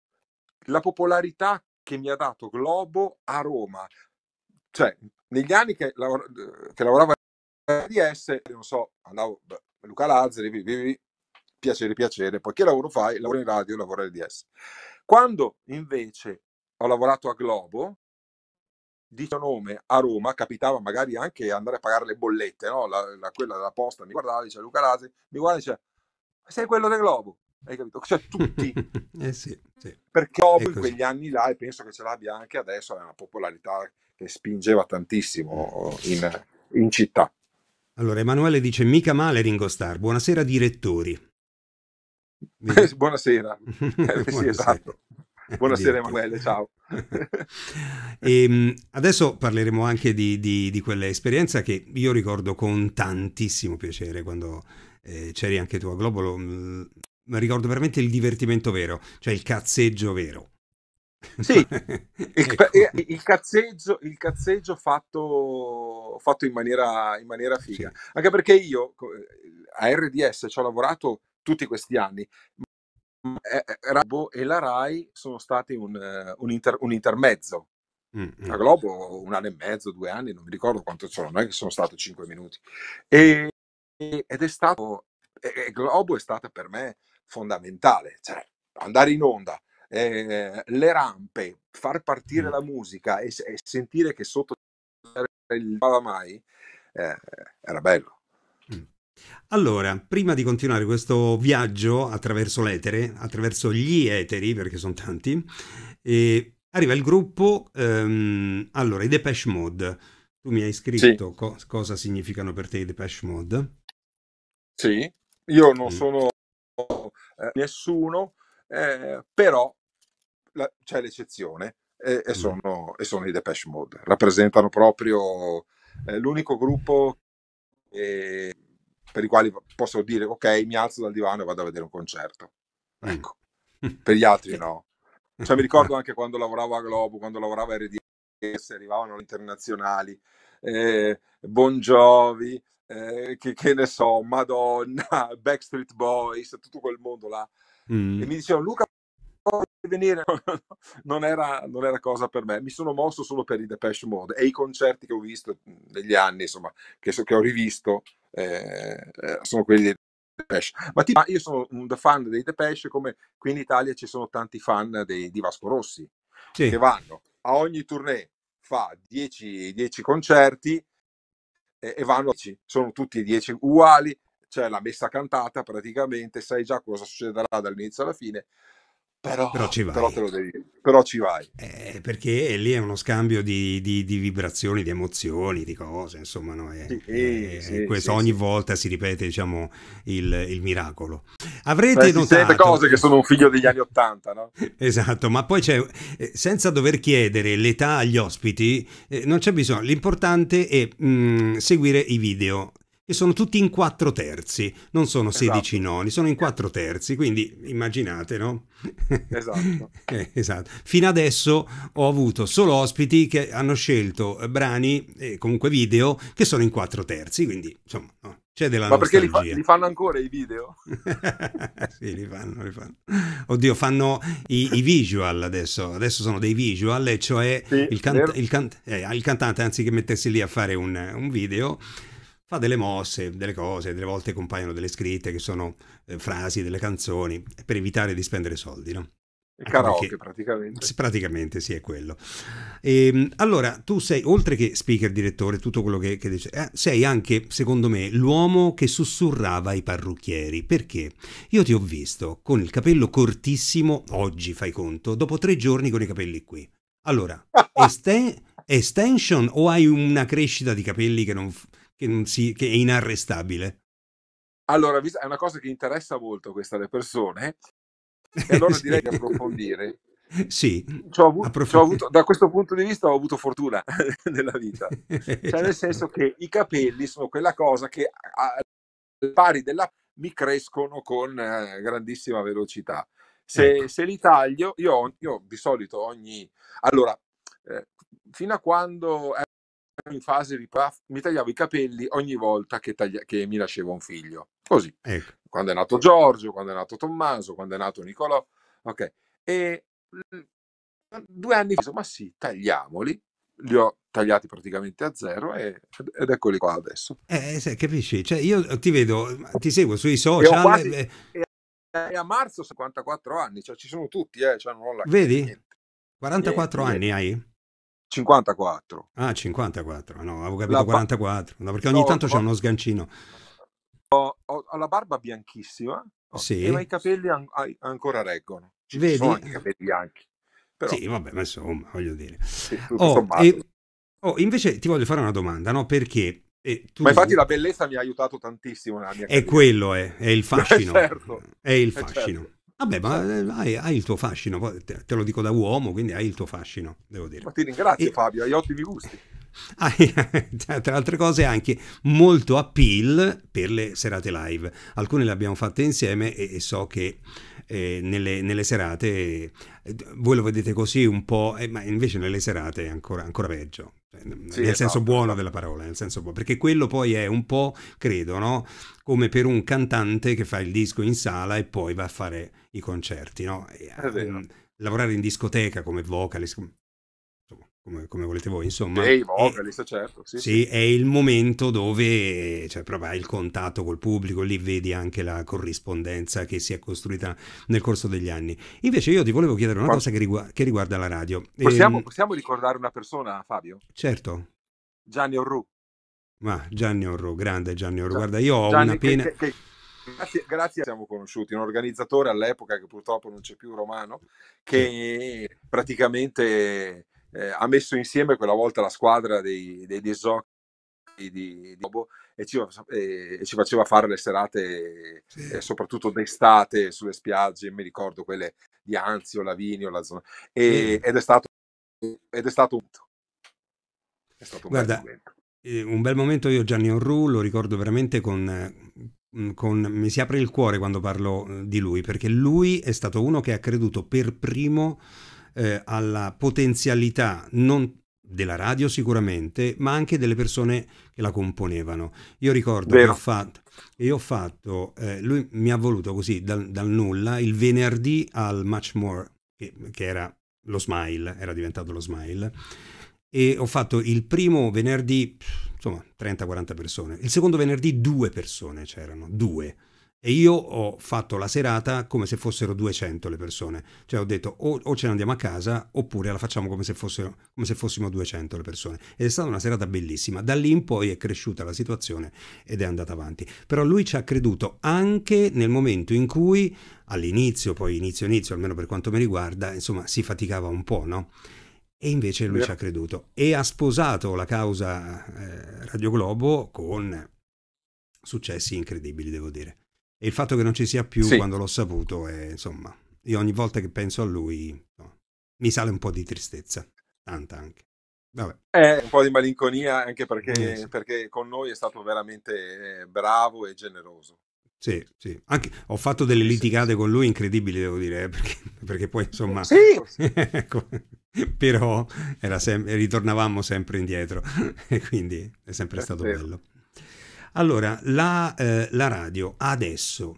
S2: la popolarità che mi ha dato Globo a Roma. Cioè, negli anni che, lav- che lavoravo a RDS, non so, andavo beh, Luca Lazzari, vivi, piacere, piacere, poi che lavoro fai? Lavoro in radio, lavoro a RDS. Quando invece ho lavorato a Globo, di nome a Roma, capitava magari anche andare a pagare le bollette, no? la, la, quella della posta mi guardava, dice Luca Lazzari, mi guarda e dice sei quello del globo. Hai capito? Cioè tutti. [LAUGHS] eh sì, sì. Perché dopo in quegli anni là, e penso che ce l'abbia anche adesso, è una popolarità che spingeva tantissimo in, in città.
S1: Allora, Emanuele dice: Mica male Ringo Starr. Buonasera, direttori. [LAUGHS]
S2: Buonasera. [LAUGHS] Eh, Buonasera. Sì, esatto. Eh, Buonasera Emanuele, ciao.
S1: e, ehm, adesso parleremo anche di, di, di quell'esperienza che io ricordo con tantissimo piacere quando eh, c'eri anche tu a Globolo, mm, mi ricordo veramente il divertimento vero, cioè il cazzeggio vero. Sì,
S2: [LAUGHS] ecco. il, eh, il, cazzeggio, il cazzeggio fatto, fatto in, maniera, in maniera figa. Sì. Anche perché io a RDS ci ho lavorato tutti questi anni. Eh, eh, Rabo e la Rai sono stati un, un, inter, un intermezzo. Mm-hmm. A Globo un anno e mezzo, due anni, non mi ricordo quanto sono, non è che sono stato cinque minuti. E, ed è stato, e Globo è stata per me fondamentale, cioè andare in onda, eh, le rampe, far partire la musica e, e sentire che sotto il mai eh, era bello.
S1: Allora, prima di continuare questo viaggio attraverso l'etere, attraverso gli eteri, perché sono tanti, eh, arriva il gruppo, ehm, allora, i Depeche Mode. Tu mi hai scritto sì. co- cosa significano per te i Depeche Mode?
S2: Sì, io non Mm. sono eh, nessuno, eh, però la- c'è l'eccezione e, e Mm. sono, e sono i Depeche Mode. Rappresentano proprio eh, l'unico gruppo eh, per i quali posso dire ok, mi alzo dal divano e vado a vedere un concerto. Mm. Ecco, [LAUGHS] per gli altri no. Cioè, mi [LAUGHS] ricordo anche quando lavoravo a Globo, quando lavoravo a RDS, arrivavano le internazionali, eh, Bon Jovi. Eh, che, che, ne so, Madonna, [LAUGHS] Backstreet Boys, tutto quel mondo là. Mm. E mi dicevano, Luca, venire [LAUGHS] non era, non era, cosa per me. Mi sono mosso solo per i Depeche Mode e i concerti che ho visto negli anni, insomma, che, so, che ho rivisto, eh, eh sono quelli dei Depeche. Ma ti, io sono un fan dei Depeche, come qui in Italia ci sono tanti fan dei, di Vasco Rossi, sì. che vanno a ogni tournée, fa 10 concerti e, e vanno, sono tutti e dieci uguali, c'è la messa cantata praticamente, sai già cosa succederà dall'inizio alla fine però, però, ci vai. Però, devi, però ci vai.
S1: Eh, perché lì è uno scambio di, di, di, vibrazioni, di emozioni, di cose, insomma, no? è, sì, è, sì, questo, sì, ogni volta si ripete, diciamo, il, il miracolo. Avrete Beh, notato... cose che sono un figlio degli anni Ottanta, no? [LAUGHS] Esatto, ma poi c'è, eh, senza dover chiedere l'età agli ospiti, eh, non c'è bisogno, l'importante è mh, mm, seguire i video che sono tutti in quattro terzi, non sono 16 esatto. noni, sono in quattro terzi, quindi immaginate, no? Esatto. [LAUGHS] eh, esatto. Fino adesso ho avuto solo ospiti che hanno scelto eh, brani e comunque video che sono in quattro terzi, quindi insomma... No. C'è della Ma perché li, fa, li,
S2: fanno ancora i video? [LAUGHS] sì, li fanno, li fanno.
S1: Oddio, fanno i, i, visual adesso, adesso sono dei visual, e cioè sì, il, canta- il, can- eh, il, cantante anziché mettersi lì a fare un, un video fa delle mosse, delle cose, delle volte compaiono delle scritte che sono eh, frasi delle canzoni per evitare di spendere soldi, no?
S2: Il karaoke perché,
S1: praticamente. Praticamente sì, è quello. E, ehm, allora, tu sei, oltre che speaker, direttore, tutto quello che, che dice, eh, sei anche, secondo me, l'uomo che sussurrava i parrucchieri. Perché io ti ho visto con il capello cortissimo, oggi fai conto, dopo tre giorni con i capelli qui. Allora, [LAUGHS] est- extension o hai una crescita di capelli che non... F- che, si, che è inarrestabile?
S2: Allora, è una cosa che interessa molto questa alle persone, e allora [LAUGHS] direi di approfondire.
S1: Sì, avuto, approf- avuto,
S2: da questo punto di vista ho avuto fortuna [LAUGHS] nella vita, cioè nel [LAUGHS] senso che i capelli sono quella cosa che al pari della mi crescono con eh, grandissima velocità. Se, ecco. se, li taglio, io, io di solito ogni... Allora, eh, fino a quando in fase di praf, mi tagliavo i capelli ogni volta che, taglia- che mi nasceva un figlio. Così. Ecco. Quando è nato Giorgio, quando è nato Tommaso, quando è nato Nicolò. Ok. E mm, due anni fa, ma sì, tagliamoli. Li ho tagliati praticamente a zero e, ed eccoli qua adesso.
S1: Eh, eh se, capisci? Cioè, io ti vedo, ti seguo sui social. Eh, e, quasi,
S2: e... e a marzo 54 anni, cioè ci sono tutti, eh, cioè, Vedi? Niente. 44 niente. anni hai? 54.
S1: Ah, 54, no, avevo capito ba- 44, no, perché ogni no, tanto ho, c'è uno sgancino.
S2: Ho, ho, ho la barba bianchissima sì. e i capelli an- ancora reggono. Ci Vedi? sono i capelli bianchi. Però... Sì, vabbè, ma insomma, voglio dire. oh,
S1: e, oh, invece ti voglio fare una domanda, no? Perché tu... Ma infatti la
S2: bellezza mi ha aiutato tantissimo nella mia carriera. È quello, è, eh, è il [LAUGHS] fascino. certo. È il eh, fascino. certo. Vabbè, ma certo. eh, hai, hai,
S1: il tuo fascino, te, te, lo dico da uomo, quindi hai il tuo fascino, devo dire. Ma
S2: ti ringrazio e... Fabio, hai ottimi gusti. [LAUGHS] Ah,
S1: eh, tra altre cose anche molto appeal per le serate live. Alcune le abbiamo fatte insieme e, so che eh, nelle, nelle, serate eh, voi lo vedete così un po', eh, ma invece nelle serate è ancora, ancora peggio.
S2: Sì, nel senso esatto.
S1: buono della parola, nel senso buono, perché quello poi è un po', credo, no? come per un cantante che fa il disco in sala e poi va a fare i concerti. No? E, mm, lavorare in discoteca come vocalist come, come, volete voi, insomma. Ehi,
S2: boh, è, certo, sì, sì, è
S1: il momento dove cioè, proprio hai il contatto col pubblico, lì vedi anche la corrispondenza che si è costruita nel corso degli anni. Invece io ti volevo chiedere una Qual cosa che, rigu che, riguarda la radio. Possiamo, ehm...
S2: possiamo, ricordare una persona, Fabio? Certo. Gianni Orru.
S1: Ma Gianni Orru, grande Gianni Orru. Guarda, io ho Gianni, una pena... Che,
S2: che, Grazie, grazie, siamo conosciuti, un organizzatore all'epoca che purtroppo non c'è più romano, che praticamente eh, ha messo insieme quella volta la squadra dei, dei, dei di, Bobo e ci, e ci, faceva fare le serate, sì. eh, soprattutto d'estate, sulle spiagge, mi ricordo quelle di Anzio, Lavinio, la zona, e, sì. ed, è stato, ed è stato un...
S1: È stato un Guarda, bel momento. Eh, un bel momento io Gianni Onru lo ricordo veramente con, mm, con, mi si apre il cuore quando parlo eh, di lui, perché lui è stato uno che ha creduto per primo eh, alla potenzialità non della radio sicuramente, ma anche delle persone che la componevano. Io ricordo Vero. che ho fatto, io ho fatto eh, lui mi ha voluto così dal, dal, nulla il venerdì al Much More, che, che era lo Smile, era diventato lo Smile, e ho fatto il primo venerdì, insomma, 30-40 persone, il secondo venerdì due persone c'erano, due e io ho fatto la serata come se fossero 200 le persone. Cioè ho detto o, o ce ne andiamo a casa oppure la facciamo come se, fossero, come se, fossimo 200 le persone. Ed è stata una serata bellissima. Da lì in poi è cresciuta la situazione ed è andata avanti. Però lui ci ha creduto anche nel momento in cui all'inizio, poi inizio inizio, almeno per quanto mi riguarda, insomma si faticava un po', no? E invece lui ci ha creduto e ha sposato la causa eh, Radio Globo con successi incredibili, devo dire. E il fatto che non ci sia più sì. quando l'ho saputo, è, insomma, io ogni volta che penso a lui no, mi sale un po' di tristezza,
S2: tanta anche. Vabbè. Eh, un po' di malinconia anche perché, eh, sì. perché, con noi è stato veramente eh, bravo e generoso.
S1: Sì, sì. Anche, ho fatto delle litigate sì. con lui incredibili, devo dire, eh, perché, [LAUGHS] perché poi insomma... Sì! [LAUGHS] ecco, però sem- ritornavamo sempre indietro [LAUGHS] e quindi è sempre è stato vero. bello. Allora, la, eh, la radio adesso.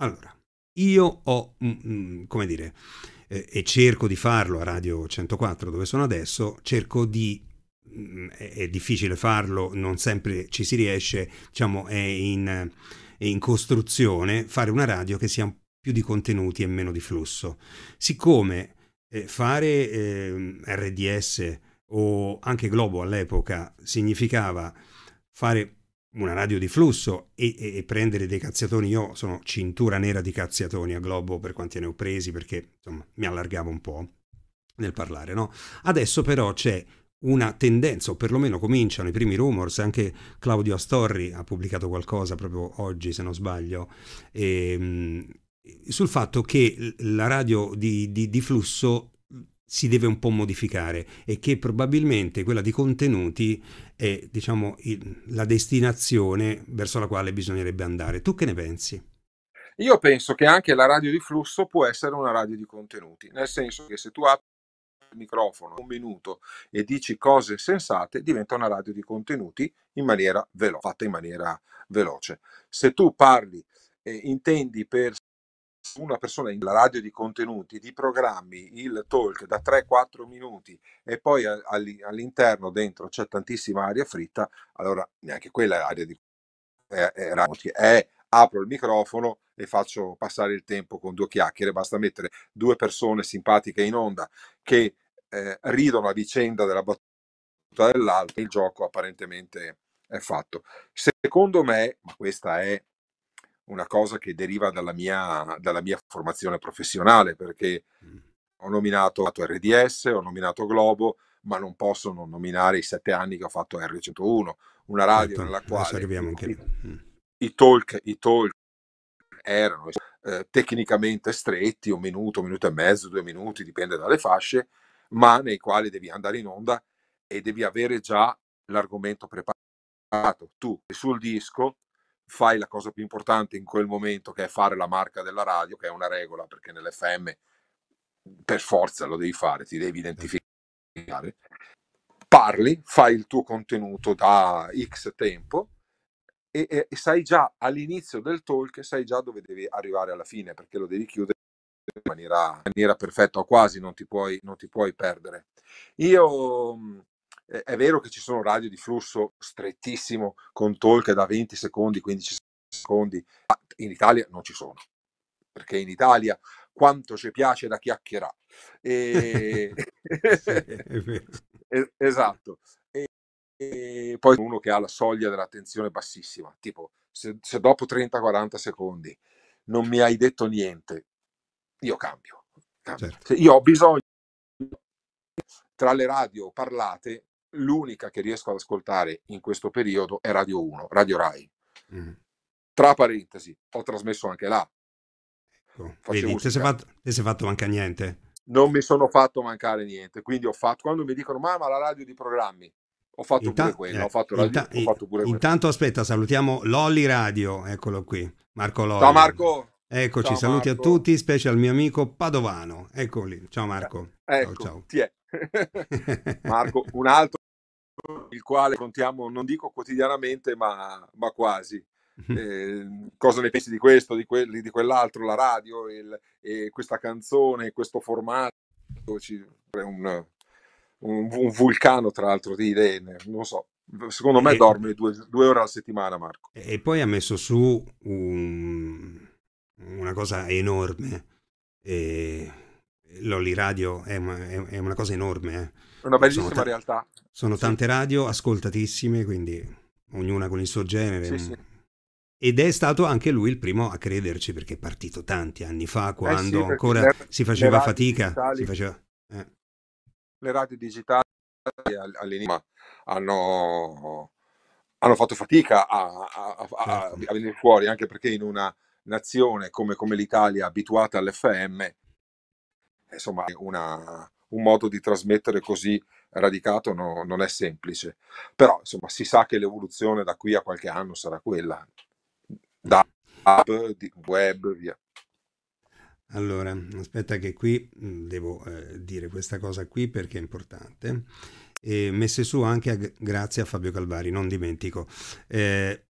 S1: Allora, io ho, mm, mm come dire, eh, e cerco di farlo a Radio 104 dove sono adesso, cerco di mm, è, è difficile farlo, non sempre ci si riesce, diciamo è in, è in costruzione, fare una radio che sia più di contenuti e meno di flusso. Siccome eh, fare eh, RDS o anche Globo all'epoca significava fare una radio di flusso e, e, e, prendere dei cazziatoni, io sono cintura nera di cazziatoni a globo per quanti ne ho presi perché insomma mi allargavo un po' nel parlare, no? Adesso però c'è una tendenza, o perlomeno cominciano i primi rumors, anche Claudio Astorri ha pubblicato qualcosa proprio oggi se non sbaglio, e, ehm, sul fatto che la radio di, di, di flusso si deve un po' modificare e che probabilmente quella di contenuti è diciamo, il, la destinazione verso la quale bisognerebbe andare. Tu che ne pensi?
S2: Io penso che anche la radio di flusso può essere una radio di contenuti, nel senso che se tu apri il microfono un minuto e dici cose sensate, diventa una radio di contenuti in maniera velo- fatta in maniera veloce. Se tu parli e intendi per una persona in radio di contenuti, di programmi, il talk da 3-4 minuti e poi all'interno dentro c'è tantissima aria fritta, allora neanche quella è aria di è, apro il microfono e faccio passare il tempo con due chiacchiere, basta mettere due persone simpatiche in onda che eh, ridono a vicenda della battuta dell'altro, il gioco apparentemente è fatto. Secondo me, ma questa è una cosa che deriva dalla mia, dalla mia formazione professionale, perché ho nominato RDS, ho nominato Globo, ma non posso non nominare i sette anni che ho fatto R101, una radio certo, nella quale i, i, talk, i talk erano eh, tecnicamente stretti, un minuto, un minuto e mezzo, due minuti, dipende dalle fasce, ma nei quali devi andare in onda e devi avere già l'argomento preparato. Tu sul disco fai la cosa più importante in quel momento che è fare la marca della radio, che è una regola perché nell'FM per forza lo devi fare, ti devi identificare. Parli, fai il tuo contenuto da X tempo e, e, e sai già all'inizio del talk, sai già dove devi arrivare alla fine perché lo devi chiudere in maniera, in maniera perfetta o quasi, non ti puoi, non ti puoi perdere. Io mhmm, è vero che ci sono radio di flusso strettissimo con talk da 20 secondi, 15 secondi, ma in Italia non ci sono, perché in Italia quanto ci piace da chiacchierà. E... [LAUGHS] sì, [LAUGHS] esatto. E, e, poi uno che ha la soglia dell'attenzione bassissima, tipo se, se dopo 30-40 secondi non mi hai detto niente, io cambio. cambio. Certo. Io ho bisogno tra le radio parlate l'unica che riesco ad ascoltare in questo periodo è Radio 1, Radio Rai. Mm. Tra parentesi, ho trasmesso anche là. Ecco. Vedi, te sei,
S1: fatto, te sei fatto manca niente.
S2: Non mi sono fatto mancare niente, quindi ho fatto, quando mi dicono ma la radio di programmi, ho fatto Intan- pure quello, eh, ho fatto, radio, inta- ho fatto pure quello.
S1: Intanto aspetta, salutiamo Lolli Radio, eccolo qui, Marco Lolli. Ciao Marco! Eccoci, ciao saluti Marco. a tutti, specie al mio amico Padovano. Eccoli, ciao Marco.
S2: Eh, ecco, ciao, ciao. [LAUGHS] Marco, un altro il quale contiamo, non dico quotidianamente, ma, ma quasi. Eh, cosa ne pensi di questo, di, quelli, di quell'altro, la radio, il, questa canzone, questo formato? Un, un, un, vulcano, tra l'altro, di idee, non so. Secondo me e, dorme due, due, ore alla settimana, Marco.
S1: E poi ha messo su un, una cosa enorme. E... Lolly Radio è una, è una cosa enorme. Eh una bellissima sono ta- realtà. Sono sì. tante radio ascoltatissime, quindi ognuna con il suo genere. Sì, mm. sì. Ed è stato anche lui il primo a crederci perché è partito tanti anni fa eh quando eh ancora si faceva fatica. si faceva, eh.
S2: Le radio digitali all'inizio hanno, hanno fatto fatica a, a, a, certo. a, venire fuori anche perché in una nazione come, come l'Italia abituata all'FM, insomma, una, un modo di trasmettere così radicato no, non è semplice. Però, insomma, si sa che l'evoluzione da qui a qualche anno sarà quella, da app, web, via.
S1: Allora, aspetta che qui mm,
S2: devo eh,
S1: dire questa cosa qui perché è importante. E messe su anche a, grazie a Fabio Calvari, non dimentico. Eh,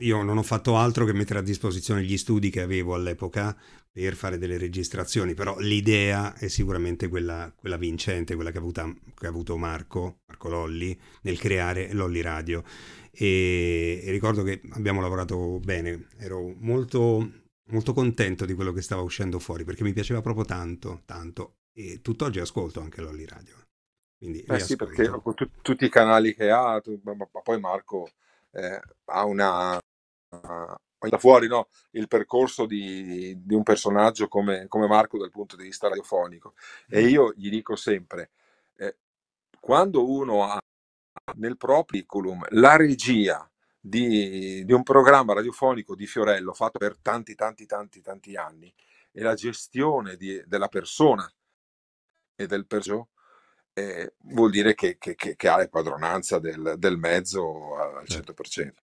S1: io non ho fatto altro che mettere a disposizione gli studi che avevo all'epoca per fare delle registrazioni, però l'idea è sicuramente quella, quella vincente, quella che ha, avuta, che ha, avuto Marco, Marco Lolli, nel creare Lolli Radio. E, e ricordo che abbiamo lavorato bene, ero molto, molto contento di quello che stava uscendo fuori, perché mi piaceva proprio tanto, tanto. E tutt'oggi ascolto anche Lolli Radio.
S2: Quindi eh sì, perché con tu, tutti i canali che ha, tu, ma, ma, poi Marco eh, ha una da fuori no? il percorso di, di un personaggio come, come, Marco dal punto di vista radiofonico. E io gli dico sempre, eh, quando uno ha nel proprio curriculum la regia di, di, un programma radiofonico di Fiorello fatto per tanti, tanti, tanti, tanti anni e la gestione di, della persona e del personaggio, eh, vuol dire che, che, che, che, ha la padronanza del, del mezzo al 100%. Certo.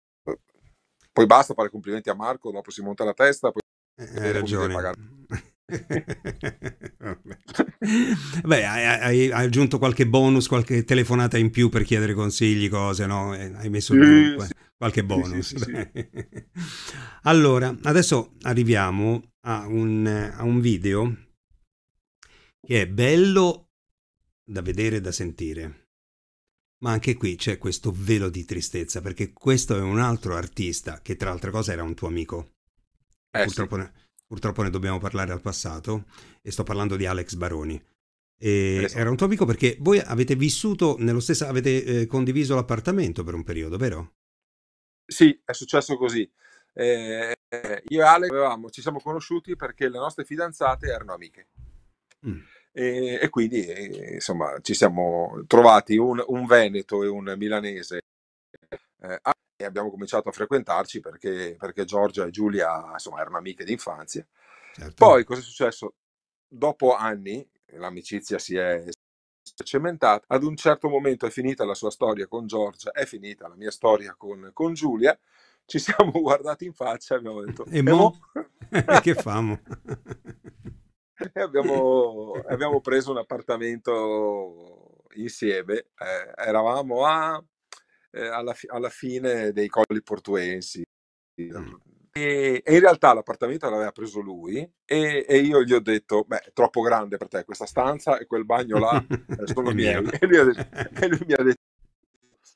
S2: Poi basta fare complimenti a Marco, dopo si monta la testa. Poi... Eh, hai ragione. [LAUGHS]
S1: Beh, hai, hai, hai, aggiunto qualche bonus, qualche telefonata in più per chiedere consigli, cose, no? Eh, hai messo sì, sì. qualche bonus. Sì, [LAUGHS] allora, adesso arriviamo a un, a un video che è bello da vedere e da sentire. Ma anche qui c'è questo velo di tristezza, perché questo è un altro artista che tra altre cose era un tuo amico. Eh, purtroppo, sì. ne, purtroppo, ne, dobbiamo parlare al passato e sto parlando di Alex Baroni. Esatto. Era un tuo amico perché voi avete vissuto nello stesso, avete eh, condiviso l'appartamento per un
S2: periodo, vero? Sì, è successo così. Eh, io e Alex avevamo, ci siamo conosciuti perché le nostre fidanzate erano amiche. Mm. E, e quindi e, insomma ci siamo trovati un, un veneto e un milanese eh, e abbiamo cominciato a frequentarci perché, perché Giorgia e Giulia insomma erano amiche d'infanzia. Certo. Poi cosa è successo? Dopo anni l'amicizia si è cementata. Ad un certo momento è finita la sua storia con Giorgia, è finita la mia storia con, con Giulia. Ci siamo [LAUGHS] guardati in faccia e abbiamo detto: E, mo?
S1: [LAUGHS] e che famo? [LAUGHS]
S2: e [LAUGHS] abbiamo, abbiamo, preso un appartamento insieme. Eh, eravamo a, eh, alla, fi- alla, fine dei colli portuensi. Mm. E, e, in realtà l'appartamento l'aveva preso lui e, e, io gli ho detto, beh, è troppo grande per te questa stanza e quel bagno là eh, [LAUGHS] sono miei. [LAUGHS] E lui, detto, e lui, mi ha detto,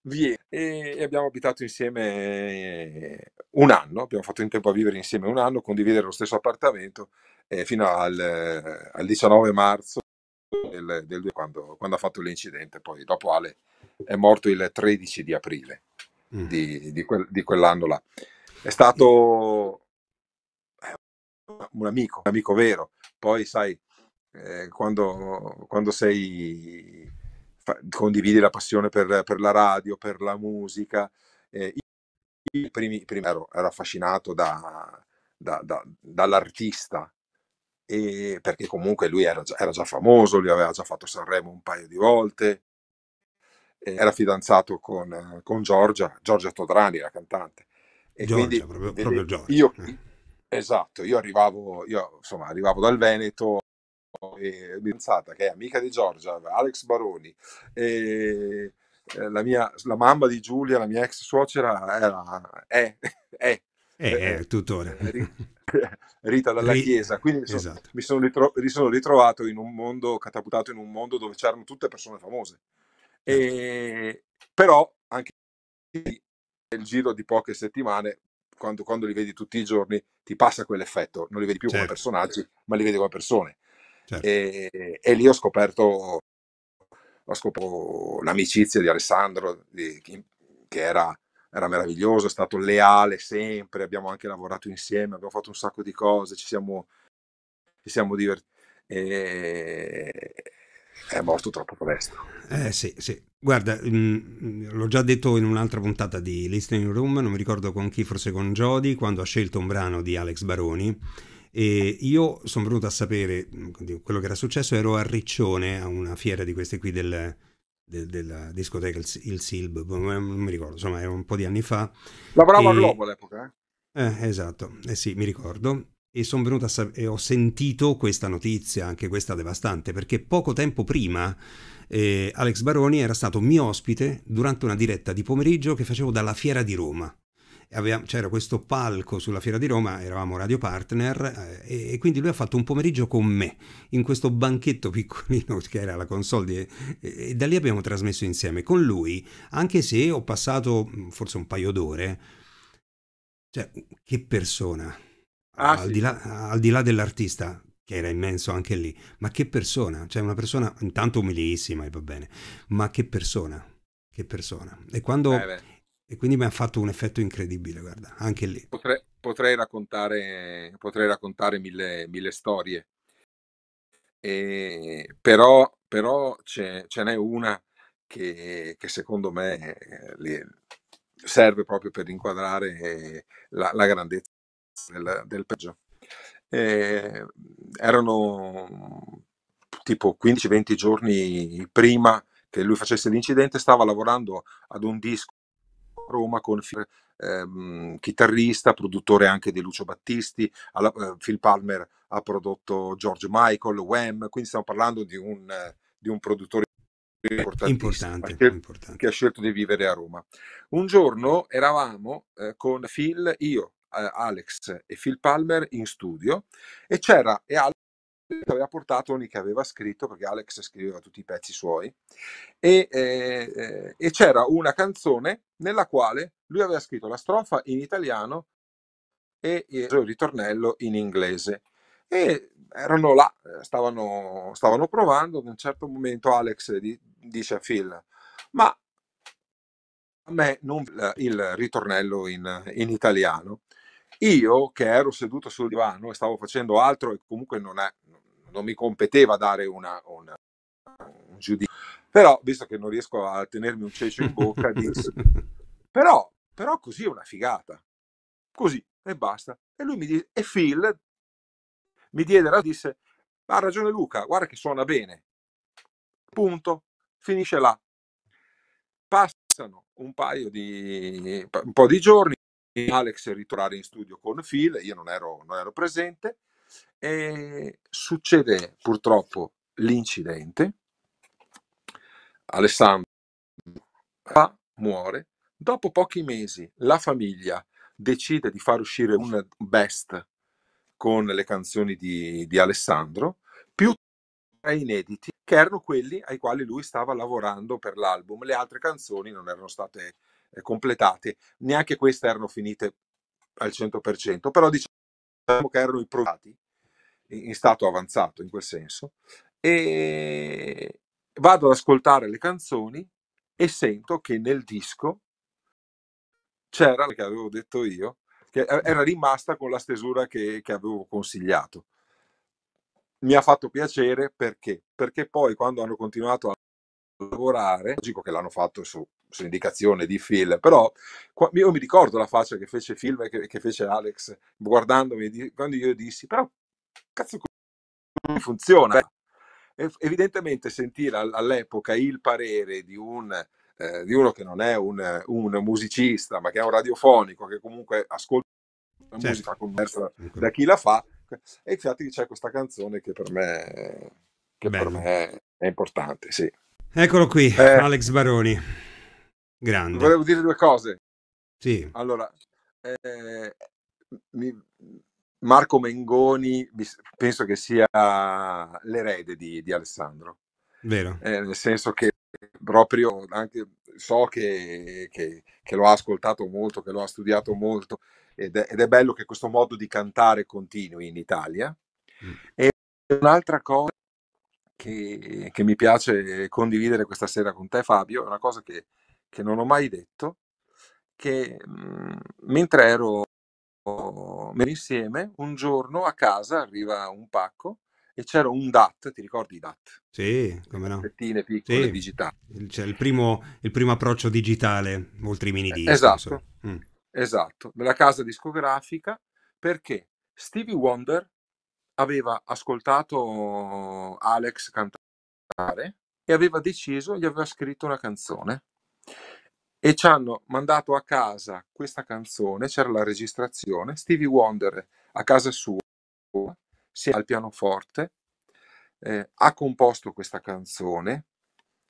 S2: vieni. E, abbiamo abitato insieme un anno, abbiamo fatto in tempo a vivere insieme un anno, condividere lo stesso appartamento eh, fino al, eh, al, 19 marzo del, del quando, quando, ha fatto l'incidente, poi dopo Ale è morto il 13 di aprile mm. di, di, quel, di, quell'anno là. È stato un amico, un amico vero, poi sai, eh, quando, quando sei condividi la passione per, per, la radio, per la musica. Eh, primi, primi ero, ero affascinato da, da, da, dall'artista, e perché comunque lui era già, era già famoso, lui aveva già fatto Sanremo un paio di volte, era fidanzato con, eh, con Giorgia, Giorgia Todrani, la cantante. E Giorgia, quindi, proprio, vede, proprio Giorgia. Io, eh. esatto, io arrivavo, io, insomma, arrivavo dal Veneto e pensata che è amica di Giorgia, Alex Baroni, e eh, la, mia, la mamma di Giulia, la mia ex suocera, era, è, [LAUGHS] è eh eh, eh,
S1: eh, tuttora. Eh,
S2: [LAUGHS] Rita dalla Chiesa, quindi so, esatto. mi, sono ritro- mi sono ritrovato in un mondo, catapultato in un mondo dove c'erano tutte persone famose. E, certo. però anche nel giro di poche settimane, quando, quando, li vedi tutti i giorni, ti passa quell'effetto, non li vedi più certo. come personaggi, ma li vedi come persone. Certo. E, e, lì ho scoperto, ho scoperto l'amicizia di Alessandro, di, che era era meraviglioso, è stato leale sempre, abbiamo anche lavorato insieme, abbiamo fatto un sacco di cose, ci siamo, ci siamo divertiti. E... È morto troppo presto.
S1: Eh sì, sì. Guarda, mh, mm, mm, l'ho già detto in un'altra puntata di Listening Room, non mi ricordo con chi, forse con Jody, quando ha scelto un brano di Alex Baroni. E io sono venuto a sapere mm, quello che era successo, ero a Riccione a una fiera di queste qui del, de, della discoteca il, il Silb, boh, non mi ricordo, insomma era un po' di anni fa. Lavoravo e... a Globo all'epoca. Eh? eh esatto, eh sì, mi ricordo. E sono venuto a sap- e ho sentito questa notizia, anche questa devastante, perché poco tempo prima eh, Alex Baroni era stato mio ospite durante una diretta di pomeriggio che facevo dalla Fiera di Roma c'era questo palco sulla Fiera di Roma, eravamo radio partner eh, e, quindi lui ha fatto un pomeriggio con me in questo banchetto piccolino che era la console di, e, e da lì abbiamo trasmesso insieme con lui, anche se ho passato mm, forse un paio d'ore. Cioè, che persona, ah, al, sì. di là, al di là dell'artista, che era immenso anche lì, ma che persona, cioè una persona intanto umilissima e va bene, ma che persona, che persona. E quando, eh e quindi mi ha fatto un effetto incredibile, guarda, anche lì.
S2: Potrei, potrei raccontare, potrei raccontare mille, mille storie, e, però, però ce, ce n'è una che, che secondo me eh, serve proprio per inquadrare la, la grandezza del, del peggio. Eh, erano tipo 15-20 giorni prima che lui facesse l'incidente, stava lavorando ad un disco Roma con ehm, chitarrista, produttore anche di Lucio Battisti, alla, eh, Phil Palmer ha prodotto George Michael, Wham, quindi stiamo parlando di un, eh, di un produttore importante, che, importante, che ha scelto di vivere a Roma. Un giorno eravamo eh, con Phil, io, eh, Alex e Phil Palmer in studio e c'era e Alex aveva portato ogni che aveva scritto perché Alex scriveva tutti i pezzi suoi e, eh, eh e c'era una canzone nella quale lui aveva scritto la strofa in italiano e il ritornello in inglese. E erano là, eh, stavano, stavano provando, ad un certo momento Alex di, dice a Phil, ma a me non eh, il ritornello in, in italiano. Io, che ero seduto sul divano e stavo facendo altro e comunque non, è, non mi competeva dare una, una, un giudizio, però, visto che non riesco a tenermi un cece in bocca, [LAUGHS] dissi, però, però così è una figata. Così, e basta. E lui mi dice e Phil mi diede la disse, ha ragione Luca, guarda che suona bene. Punto. Finisce là. Passano un paio di, un po' di giorni, Alex è ritornato in studio con Phil, io non ero, non ero presente, e succede purtroppo l'incidente Alessandro muore. Dopo pochi mesi la famiglia decide di far uscire un best con le canzoni di, di Alessandro, più tre inediti che erano quelli ai quali lui stava lavorando per l'album. Le altre canzoni non erano state eh, completate, neanche queste erano finite al 100%, però diciamo che erano i provati in stato avanzato in quel senso e, vado ad ascoltare le canzoni e sento che nel disco c'era che avevo detto io, che era rimasta con la stesura che, che avevo consigliato. Mi ha fatto piacere perché? Perché poi quando hanno continuato a lavorare, logico che l'hanno fatto su, su indicazione di Phil, però io mi ricordo la faccia che fece Phil e che, che fece Alex guardandomi quando io dissi, però cazzo come funziona, Evidentemente sentire all'epoca il parere di, un, eh, di uno che non è un, un, musicista, ma che è un certo. radiofonico, che comunque ascolta la certo. musica conversa da chi la fa, e infatti c'è questa canzone che per me, che per me è importante, sì.
S1: Eccolo qui, eh, Alex Baroni.
S2: Grande. Volevo dire due cose. Sì. Allora, eh, mi, Marco Mengoni penso che sia l'erede di, di Alessandro. Vero. Eh, nel senso che proprio anche, so che, che, che, lo ha ascoltato molto, che lo ha studiato molto ed è, ed è bello che questo modo di cantare continui in Italia. Mm. E un'altra cosa che, che, mi piace condividere questa sera con te Fabio, è una cosa che, non ho mai detto, che mh, mm, mentre ero insieme, un giorno a casa arriva un pacco e c'era un DAT, ti ricordi i DAT?
S1: Sì, come no. Pettine piccole sì. digitali. Cioè, il, primo, il primo approccio digitale, oltre i mini eh, disc. Esatto,
S2: mm. esatto, della casa discografica, perché Stevie Wonder aveva ascoltato Alex cantare e aveva deciso, gli aveva scritto una canzone e ci hanno mandato a casa questa canzone, c'era la registrazione, Stevie Wonder a casa sua, si è al pianoforte, eh, ha composto questa canzone,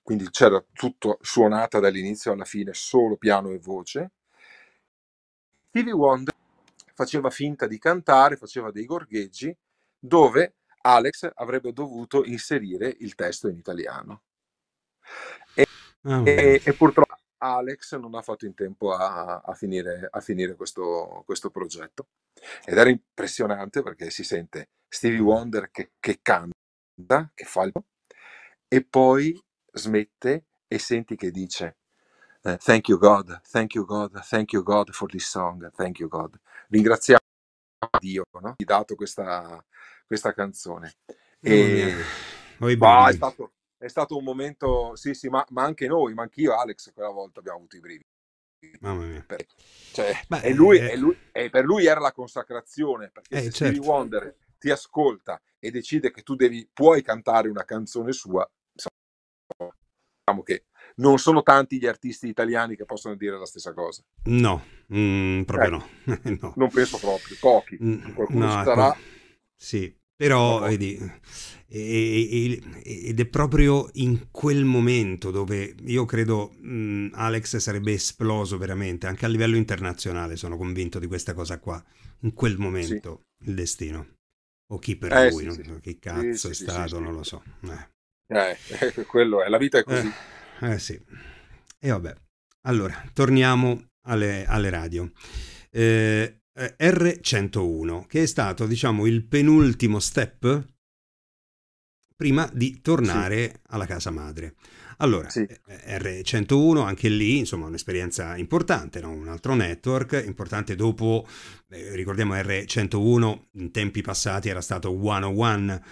S2: quindi c'era tutto suonata dall'inizio alla fine, solo piano e voce. Stevie Wonder faceva finta di cantare, faceva dei gorgheggi, dove Alex avrebbe dovuto inserire il testo in italiano. E, oh, ah, e, e purtroppo Alex non ha fatto in tempo a, a finire, a finire questo, questo, progetto. Ed era impressionante perché si sente Stevie Wonder che, che canta, che fa il... e poi smette e senti che dice eh, Thank you God, thank you God, thank you God for this song, thank you God. Ringraziamo Dio, no? Ti dato questa, questa canzone. E... Mm. Oh, è stato è stato un momento, sì, sì, ma, ma anche noi, ma anch'io, Alex, quella volta abbiamo avuto i brividi. Mamma mia. Per, cioè, Beh, e lui, eh, e lui, e per lui era la consacrazione, perché eh, se certo. Stevie Wonder ti ascolta e decide che tu devi, puoi cantare una canzone sua, diciamo che non sono tanti gli artisti italiani che possono dire la stessa cosa. No, mm, proprio eh, no. [LAUGHS] no. Non penso proprio, pochi. Mm, Qualcuno no, sarà.
S1: Sì, però, oh. vedi, ed è proprio in quel momento dove io credo mh, Alex sarebbe esploso veramente, anche a livello internazionale sono convinto di questa cosa qua, in quel momento sì. il destino,
S2: o chi per eh, lui, sì, no? sì. che cazzo è stato, non lo so. Eh. eh. eh. quello è, la vita è eh, così.
S1: Eh, eh sì, e vabbè. Allora, torniamo alle, alle radio. Eh, eh, R101, che è stato, diciamo, il penultimo step prima di tornare sì. alla casa madre. Allora, sì. Eh, R101, anche lì, insomma, un'esperienza importante, no? un altro network importante dopo, eh, ricordiamo R101, in tempi passati era stato 101.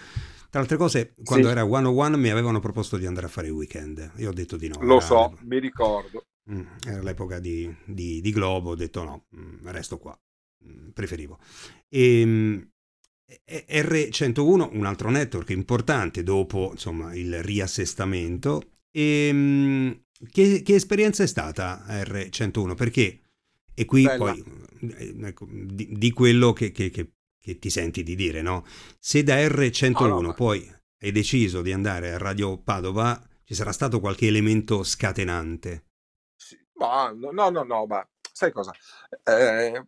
S1: Tra altre cose, quando sì. era 101 mi avevano proposto di andare a fare il weekend. Io ho detto di no. Lo
S2: so, mi ricordo.
S1: Mm, era l'epoca di, di, di Globo, ho detto no, mm, resto qua. Mm, preferivo. Ehm, e, R101, un altro network importante dopo insomma, il riassestamento. E, ehm, che, che, esperienza è stata R101? Perché, e qui Bella. poi, mm, ecco, di, di, quello che, che, che, ti senti di dire, no? Se da R101 oh, no. poi hai deciso di andare a Radio Padova, ci sarà stato qualche elemento scatenante?
S2: Sì, ma no, no, no, ma sai cosa? Eh,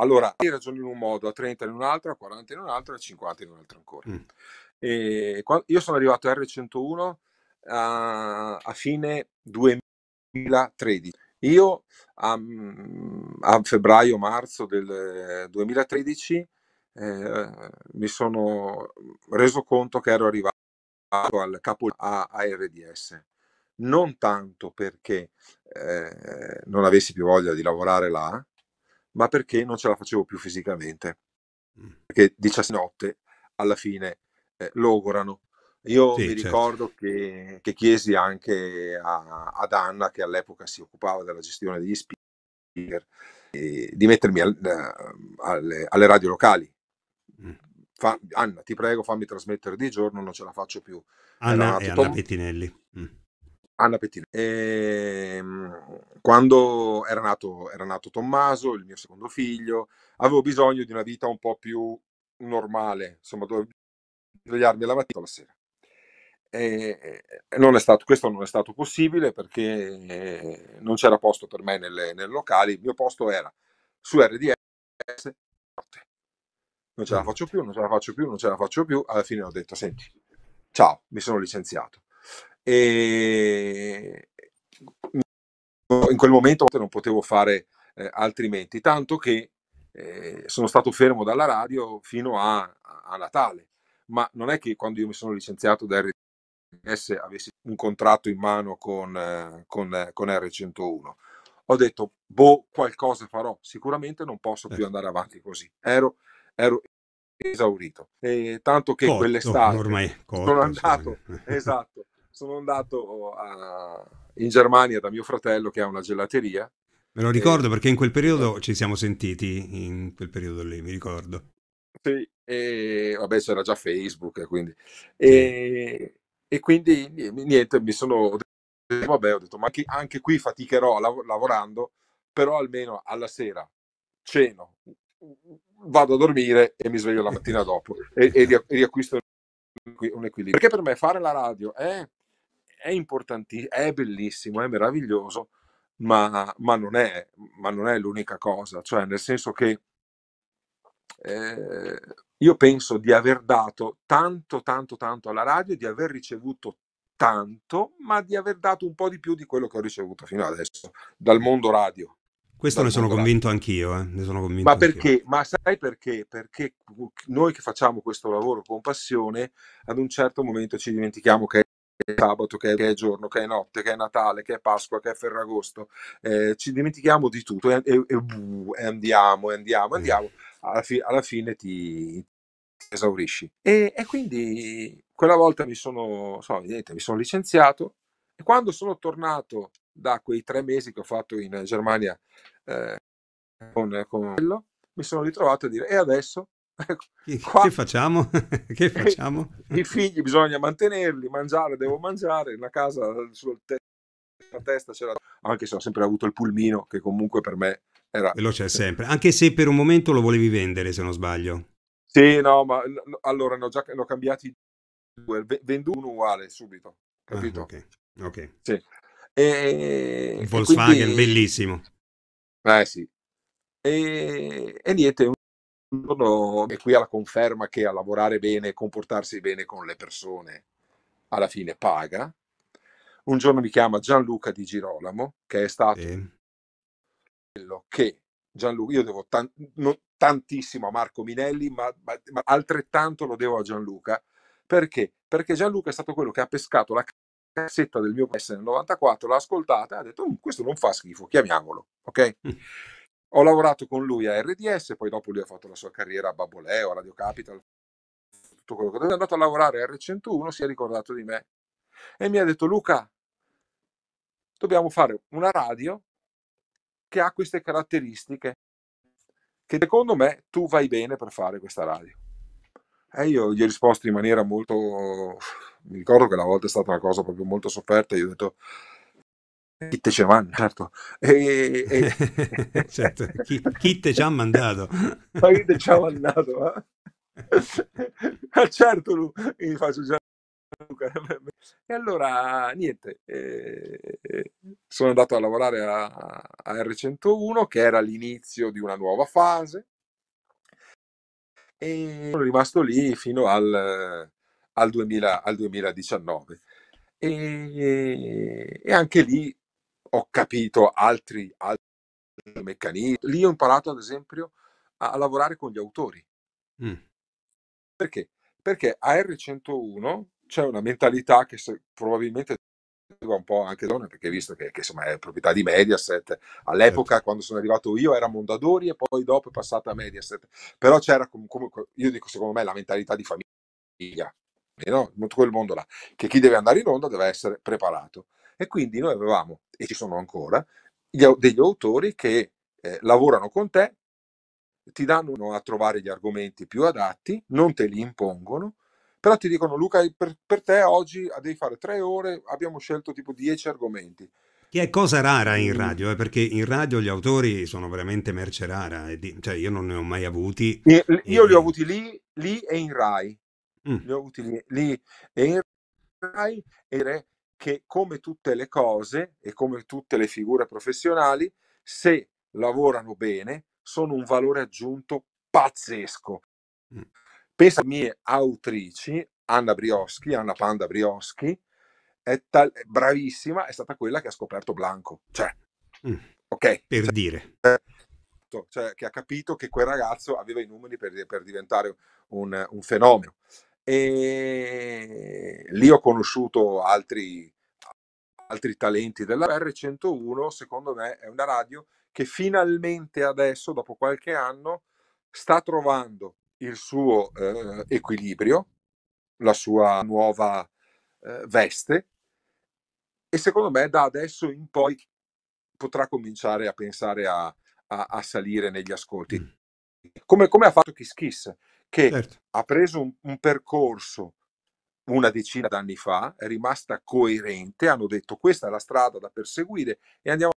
S2: allora, hai ragione in un modo, a 30 in un altro, a 40 in un altro, a 50 in un altro ancora. Mm. E, quando, io sono arrivato a R101 a, a fine 2013. Io a, mm, a febbraio-marzo del 2013 eh, mi sono reso conto che ero arrivato al capo a, a RDS. Non tanto perché eh, non avessi più voglia di lavorare là, ma perché non ce la facevo più fisicamente. Mm. Perché 17 notte alla fine eh, logorano. Io sì, mi certo. ricordo che, che, chiesi anche a, ad Anna, che all'epoca si occupava della gestione degli speaker, eh, di mettermi al, eh, alle, alle, radio locali. Mm. Fa, Anna, ti prego, fammi trasmettere di giorno, non ce la faccio più. Anna Era e tutto... Anna
S1: Pettinelli. Mm.
S2: Anna Pettina. E, ehm, quando era nato, era nato Tommaso, il mio secondo figlio, avevo bisogno di una vita un po' più normale, insomma, dovevo svegliarmi la mattina alla sera. E, non è stato, questo non è stato possibile perché eh, non c'era posto per me nelle, nelle locali, il mio posto era su RDS, non ce la ah. faccio più, non ce la faccio più, non ce la faccio più, alla fine ho detto, senti, ciao, mi sono licenziato e in quel momento non potevo fare eh, altrimenti, tanto che eh, sono stato fermo dalla radio fino a, a, Natale, ma non è che quando io mi sono licenziato da RCS avessi un contratto in mano con, eh, con, eh, con R101. Ho detto, boh, qualcosa farò, sicuramente non posso più eh. andare avanti così. Ero, ero esaurito. E tanto che cotto, quell'estate ormai, sono andato, [LAUGHS] esatto, sono andato oh, a, in Germania da mio fratello che ha una gelateria.
S1: Me lo ricordo e... perché in quel periodo eh. ci siamo sentiti, in quel periodo lì, mi ricordo.
S2: Sì, e vabbè c'era già Facebook, quindi... E, e quindi niente, mi sono... Vabbè, ho detto, ma anche, anche qui faticherò lav- lavorando, però almeno alla sera ceno, vado a dormire e mi sveglio la mattina dopo e, e riacquisto un equilibrio. Perché per me fare la radio è è importantissimo, è bellissimo, è meraviglioso, ma, ma, non, è, ma non, è, l'unica cosa, cioè nel senso che eh, io penso di aver dato tanto, tanto, tanto alla radio, di aver ricevuto tanto, ma di aver dato un po' di più di quello che ho ricevuto fino adesso dal mondo radio.
S1: Questo ne sono convinto anch'io, eh? ne sono convinto. Ma perché? Anch'io.
S2: Ma sai perché? Perché noi che facciamo questo lavoro con passione, ad un certo momento ci dimentichiamo che sabato, che è giorno, che è notte, che è Natale, che è Pasqua, che è Ferragosto, eh, ci dimentichiamo di tutto e, e, e andiamo, e andiamo, andiamo, alla, fi- alla fine ti, esaurisci. E, e, quindi quella volta mi sono, so, mi sono licenziato e quando sono tornato da quei tre mesi che ho fatto in Germania eh, con quello, mi sono ritrovato a dire e adesso Ecco. Che, Qua... che facciamo? [LAUGHS] che facciamo? I figli bisogna mantenerli, mangiare devo mangiare, la casa sul tetto la testa c'era anche se ho sempre avuto il pulmino che comunque per me era e lo c'è sempre
S1: anche se per un momento lo volevi vendere se non sbaglio
S2: sì no ma allora ne ho già ne ho cambiati due venduto uno uguale subito ah, capito ah, ok ok sì. e, Volkswagen quindi...
S1: bellissimo
S2: eh sì e, e niente e qui alla conferma che a lavorare bene e comportarsi bene con le persone alla fine paga. Un giorno mi chiama Gianluca Di Girolamo, che è stato sì. quello che Gianluca, io devo tan- tantissimo a Marco Minelli, ma, ma, ma, altrettanto lo devo a Gianluca. Perché? Perché Gianluca è stato quello che ha pescato la cassetta del mio paese nel 94, l'ha ascoltata e ha detto, mm, questo non fa schifo, chiamiamolo, ok? Mm. Ho lavorato con lui a RDS, poi dopo lui ha fatto la sua carriera a Baboleo, a Radio Capital, tutto quello che è andato a lavorare a R101, si è ricordato di me e mi ha detto Luca, dobbiamo fare una radio che ha queste caratteristiche, che secondo me tu vai bene per fare questa radio. E io gli ho risposto in maniera molto... mi ricordo che la volta è stata una cosa proprio molto sofferta, io ho detto Kit ci ha certo. E, e... [LAUGHS] certo. Kit ci ha mandato. Ma Kit ci ha mandato, eh? certo, lui, mi fa su E allora, niente, eh, sono andato a lavorare a, a R101, che era l'inizio di una nuova fase, e sono rimasto lì fino al, al, 2000, al 2019. E, e, anche lì ho capito altri, altri meccanismi. Lì ho imparato, ad esempio, a, a lavorare con gli autori. Mm. Perché? Perché a R101 c'è una mentalità che se, probabilmente un po' anche donna, perché visto che, che, insomma è proprietà di Mediaset, all'epoca certo. quando sono arrivato io era Mondadori e poi dopo è passata a Mediaset, però c'era comunque, io dico secondo me, la mentalità di famiglia, no? quel mondo là, che chi deve andare in onda deve essere preparato. E quindi noi avevamo, e ci sono ancora, degli autori che eh, lavorano con te, ti danno a trovare gli argomenti più adatti, non te li impongono, però ti dicono Luca, per, per te oggi devi fare tre ore, abbiamo scelto tipo dieci argomenti.
S1: Che è cosa rara in radio, eh, perché in radio gli autori sono veramente merce rara, eh, cioè io non ne ho mai avuti. Io, io li ho avuti lì,
S2: lì e in Rai. Mm. Li ho avuti lì, lì e in Rai e che come tutte le cose e come tutte le figure professionali, se lavorano bene, sono un valore aggiunto pazzesco. Mm. Pensa alle mie autrici, Anna Brioschi, Anna Panda Brioschi, è tal- bravissima, è stata quella che ha scoperto Blanco. Cioè, mm. ok. Per cioè, dire. Cioè, che ha capito che quel ragazzo aveva i numeri per, per diventare un, un fenomeno e lì ho conosciuto altri, altri talenti della R101, secondo me è una radio che finalmente adesso, dopo qualche anno, sta trovando il suo eh, equilibrio, la sua nuova eh, veste e secondo me da adesso in poi potrà cominciare a pensare a, a, a salire negli ascolti. Mm come, come ha fatto Kiss Kiss, che certo. ha preso un, un percorso una decina d'anni fa, è rimasta coerente, hanno detto questa è la strada da perseguire e andiamo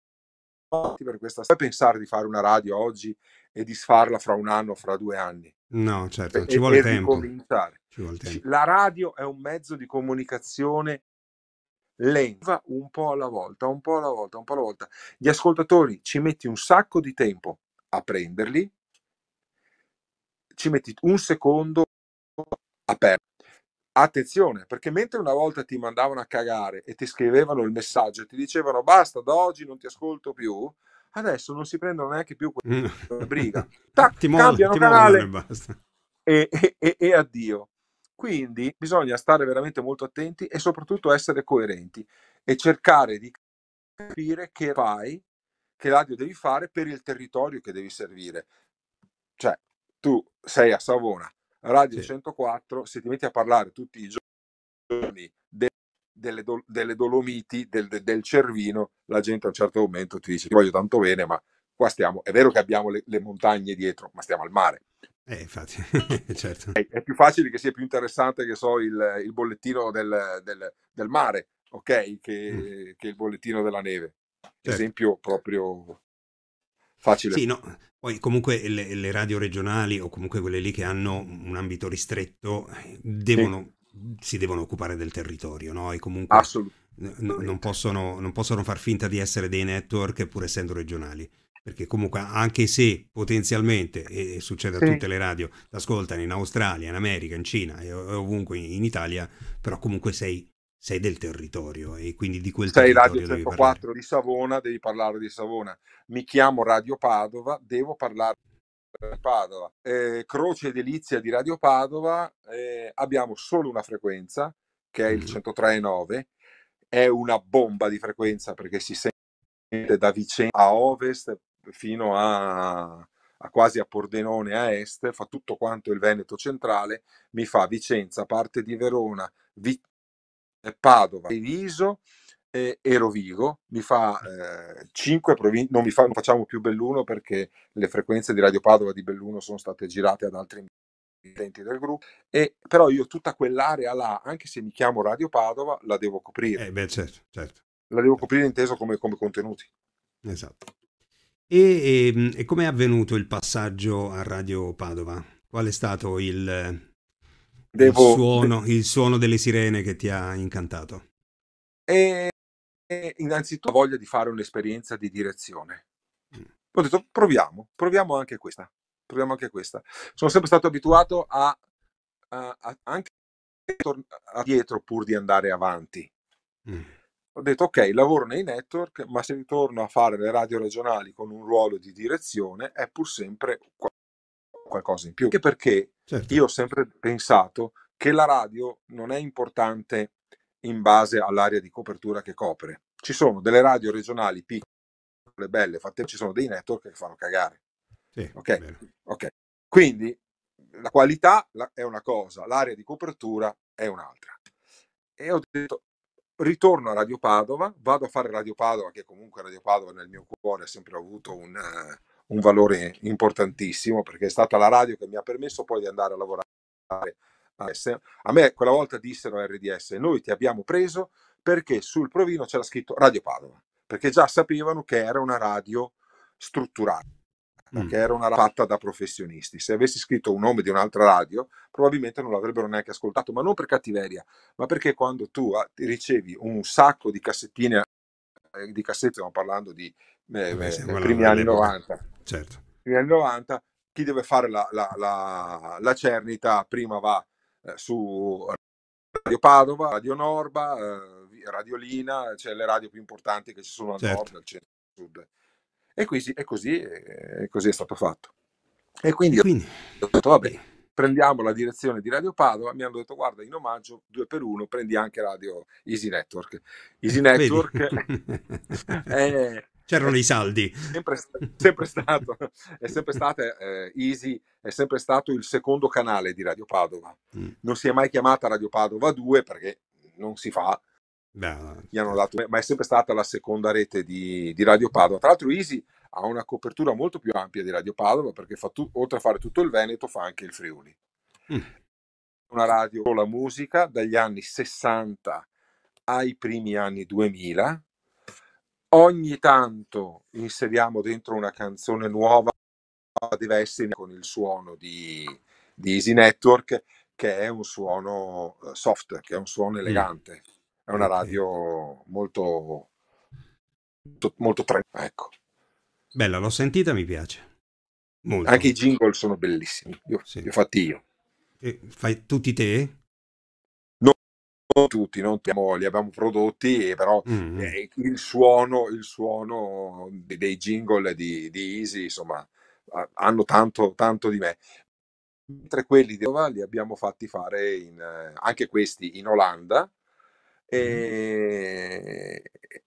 S2: avanti per questa strada. Puoi pensare di fare una radio oggi e disfarla fra un anno, fra due anni.
S1: No, certo, ci vuole, e, tempo.
S2: Ci vuole tempo. La radio è un mezzo di comunicazione lenta, un po' alla volta, un po' alla volta, un po' alla volta. Gli ascoltatori ci metti un sacco di tempo a prenderli, ci metti un secondo aperto. Attenzione, perché mentre una volta ti mandavano a cagare e ti scrivevano il messaggio, e ti dicevano basta, da oggi non ti ascolto più, adesso non si prendono neanche più quella mm. briga. [LAUGHS] Tac, ti cambiano ti canale muovono, e, e, e, e addio. Quindi bisogna stare veramente molto attenti e soprattutto essere coerenti e cercare di capire che fai, che radio devi fare per il territorio che devi servire. Cioè, tu sei a Savona, Radio sì. 104, se ti metti a parlare tutti i giorni de- delle, do- delle, Dolomiti, del-, de- del, Cervino, la gente a un certo momento ti dice ti voglio tanto bene, ma qua stiamo, è vero che abbiamo le, le montagne dietro, ma stiamo al mare. Eh, infatti, [LAUGHS] [LAUGHS] certo. È, è, più facile che sia più interessante, che so, il, il bollettino del, del, del, mare, ok, che, mm. che, il bollettino della neve. Certo. Esempio proprio Facile. Sì, no.
S1: Poi comunque le, le, radio regionali o comunque quelle lì che hanno un ambito ristretto eh, devono, sì. si devono occupare del territorio, no? E comunque no, non, possono, non possono far finta di essere dei network pur essendo regionali perché comunque anche se potenzialmente, e succede sì. a tutte le radio, ti ascoltano in Australia, in America, in Cina e ovunque in Italia, però comunque sei sei del territorio e quindi di quel sei territorio Radio 104
S2: di Savona, devi parlare di Savona. Mi chiamo Radio Padova, devo parlare di Padova. Eh, Croce edilizia di Radio Padova, eh, abbiamo solo una frequenza che è il 103.9, mm. è una bomba di frequenza perché si sente da Vicenza a ovest fino a, a quasi a Pordenone a est, fa tutto quanto il Veneto centrale, mi fa Vicenza, parte di Verona, Vi- eh, Padova, Niso e, e Rovigo, mi fa eh, 5 province, non, mi fa, non facciamo più Belluno perché le frequenze di Radio Padova di Belluno sono state girate ad altri emittenti del gruppo, e, però io tutta quell'area là, anche se mi chiamo Radio Padova, la devo coprire. Eh, beh, certo, certo. La devo certo. coprire inteso come, come contenuti. Esatto.
S1: E, ehm, e, e come è avvenuto il passaggio a Radio Padova? Qual è stato il,
S2: Devo... il, suono,
S1: il suono delle sirene che ti ha incantato?
S2: E, e innanzitutto voglia di fare un'esperienza di direzione. Mm. Ho detto proviamo, proviamo anche questa. Proviamo anche questa. Sono sempre stato abituato a, a, a anche a dietro pur di andare avanti. Mm. Ho detto ok, lavoro nei network, ma se ritorno a fare le radio regionali con un ruolo di direzione è pur sempre qualcosa in più. Anche perché Certo. Io ho sempre pensato che la radio non è importante in base all'area di copertura che copre. Ci sono delle radio regionali piccole, belle, fatte, ci sono dei network che fanno cagare. Sì, okay? ok, quindi la qualità è una cosa, l'area di copertura è un'altra. E ho detto, ritorno a Radio Padova, vado a fare Radio Padova, che comunque Radio Padova nel mio cuore ha sempre avuto un, un valore importantissimo perché è stata la radio che mi ha permesso poi di andare a lavorare a S. A me quella volta dissero a RDS, noi ti abbiamo preso perché sul provino c'era scritto Radio Padova, perché già sapevano che era una radio strutturata. Mm. che era una radio fatta da professionisti. Se avessi scritto un nome di un'altra radio, probabilmente non l'avrebbero neanche ascoltato, ma non per cattiveria, ma perché quando tu ah, ricevi un sacco di cassettine eh, di cassette stiamo parlando di eh, eh, eh primi anni 90. Certo. Primi anni 90, chi deve fare la, la, la, la cernita prima va eh, su Radio Padova, Radio Norba, eh, Radio Lina cioè le radio più importanti che ci sono al certo. nord, al centro, al sud. E, qui, e così, e così, è stato fatto. E quindi, e quindi... ho detto, vabbè prendiamo la direzione di Radio Padova, mi hanno detto guarda in omaggio due per uno prendi anche Radio Easy Network. Easy [LAUGHS] Network [LAUGHS] è, [LAUGHS] C'erano i saldi. Sempre, sempre stato, è sempre stato eh, Easy, è sempre stato il secondo canale di Radio Padova. Mm. Non si è mai chiamata Radio Padova 2 perché non si fa, Beh, dato, ma è sempre stata la seconda rete di, di Radio Padova. Tra l'altro, Easy ha una copertura molto più ampia di Radio Padova perché fa tu, oltre a fare tutto il Veneto fa anche il Friuli. Mm. Una radio con la musica dagli anni 60 ai primi anni 2000. Ogni tanto inseriamo dentro una canzone nuova diversa con il suono di, di Easy Network che è un suono eh, soft, che è un suono mm. elegante. È una radio molto molto, molto tre, ecco. Bella, l'ho sentita, mi piace. Molto. Anche i jingle sono bellissimi, io, sì. li ho fatti io.
S1: E fai tutti te?
S2: No, non tutti, non abbiamo, li abbiamo prodotti, eh, però mm. eh, il, suono, il suono dei jingle di, di Easy, insomma, hanno tanto, tanto di me mentre quelli di Nova li abbiamo fatti fare in, eh, anche questi in Olanda mm. e, eh,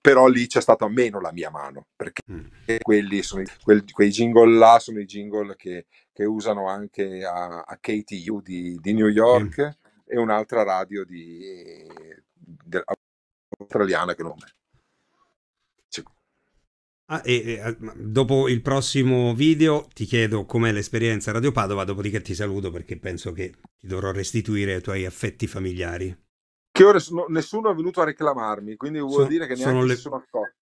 S2: però lì c'è stata meno la mia mano, perché mm. quelli sono, quel, quei jingle là sono i jingle che, che usano anche a, a KTU di, di, New York mm. e un'altra radio di, de, australiana che non è. Ah, e, e, ah,
S1: dopo il prossimo video ti chiedo com'è l'esperienza a Radio Padova, dopodiché ti saluto perché penso che ti dovrò restituire ai tuoi affetti familiari
S2: che ore sono, nessuno è venuto a reclamarmi, quindi vuol sono, dire che neanche sono le, si sono accorti.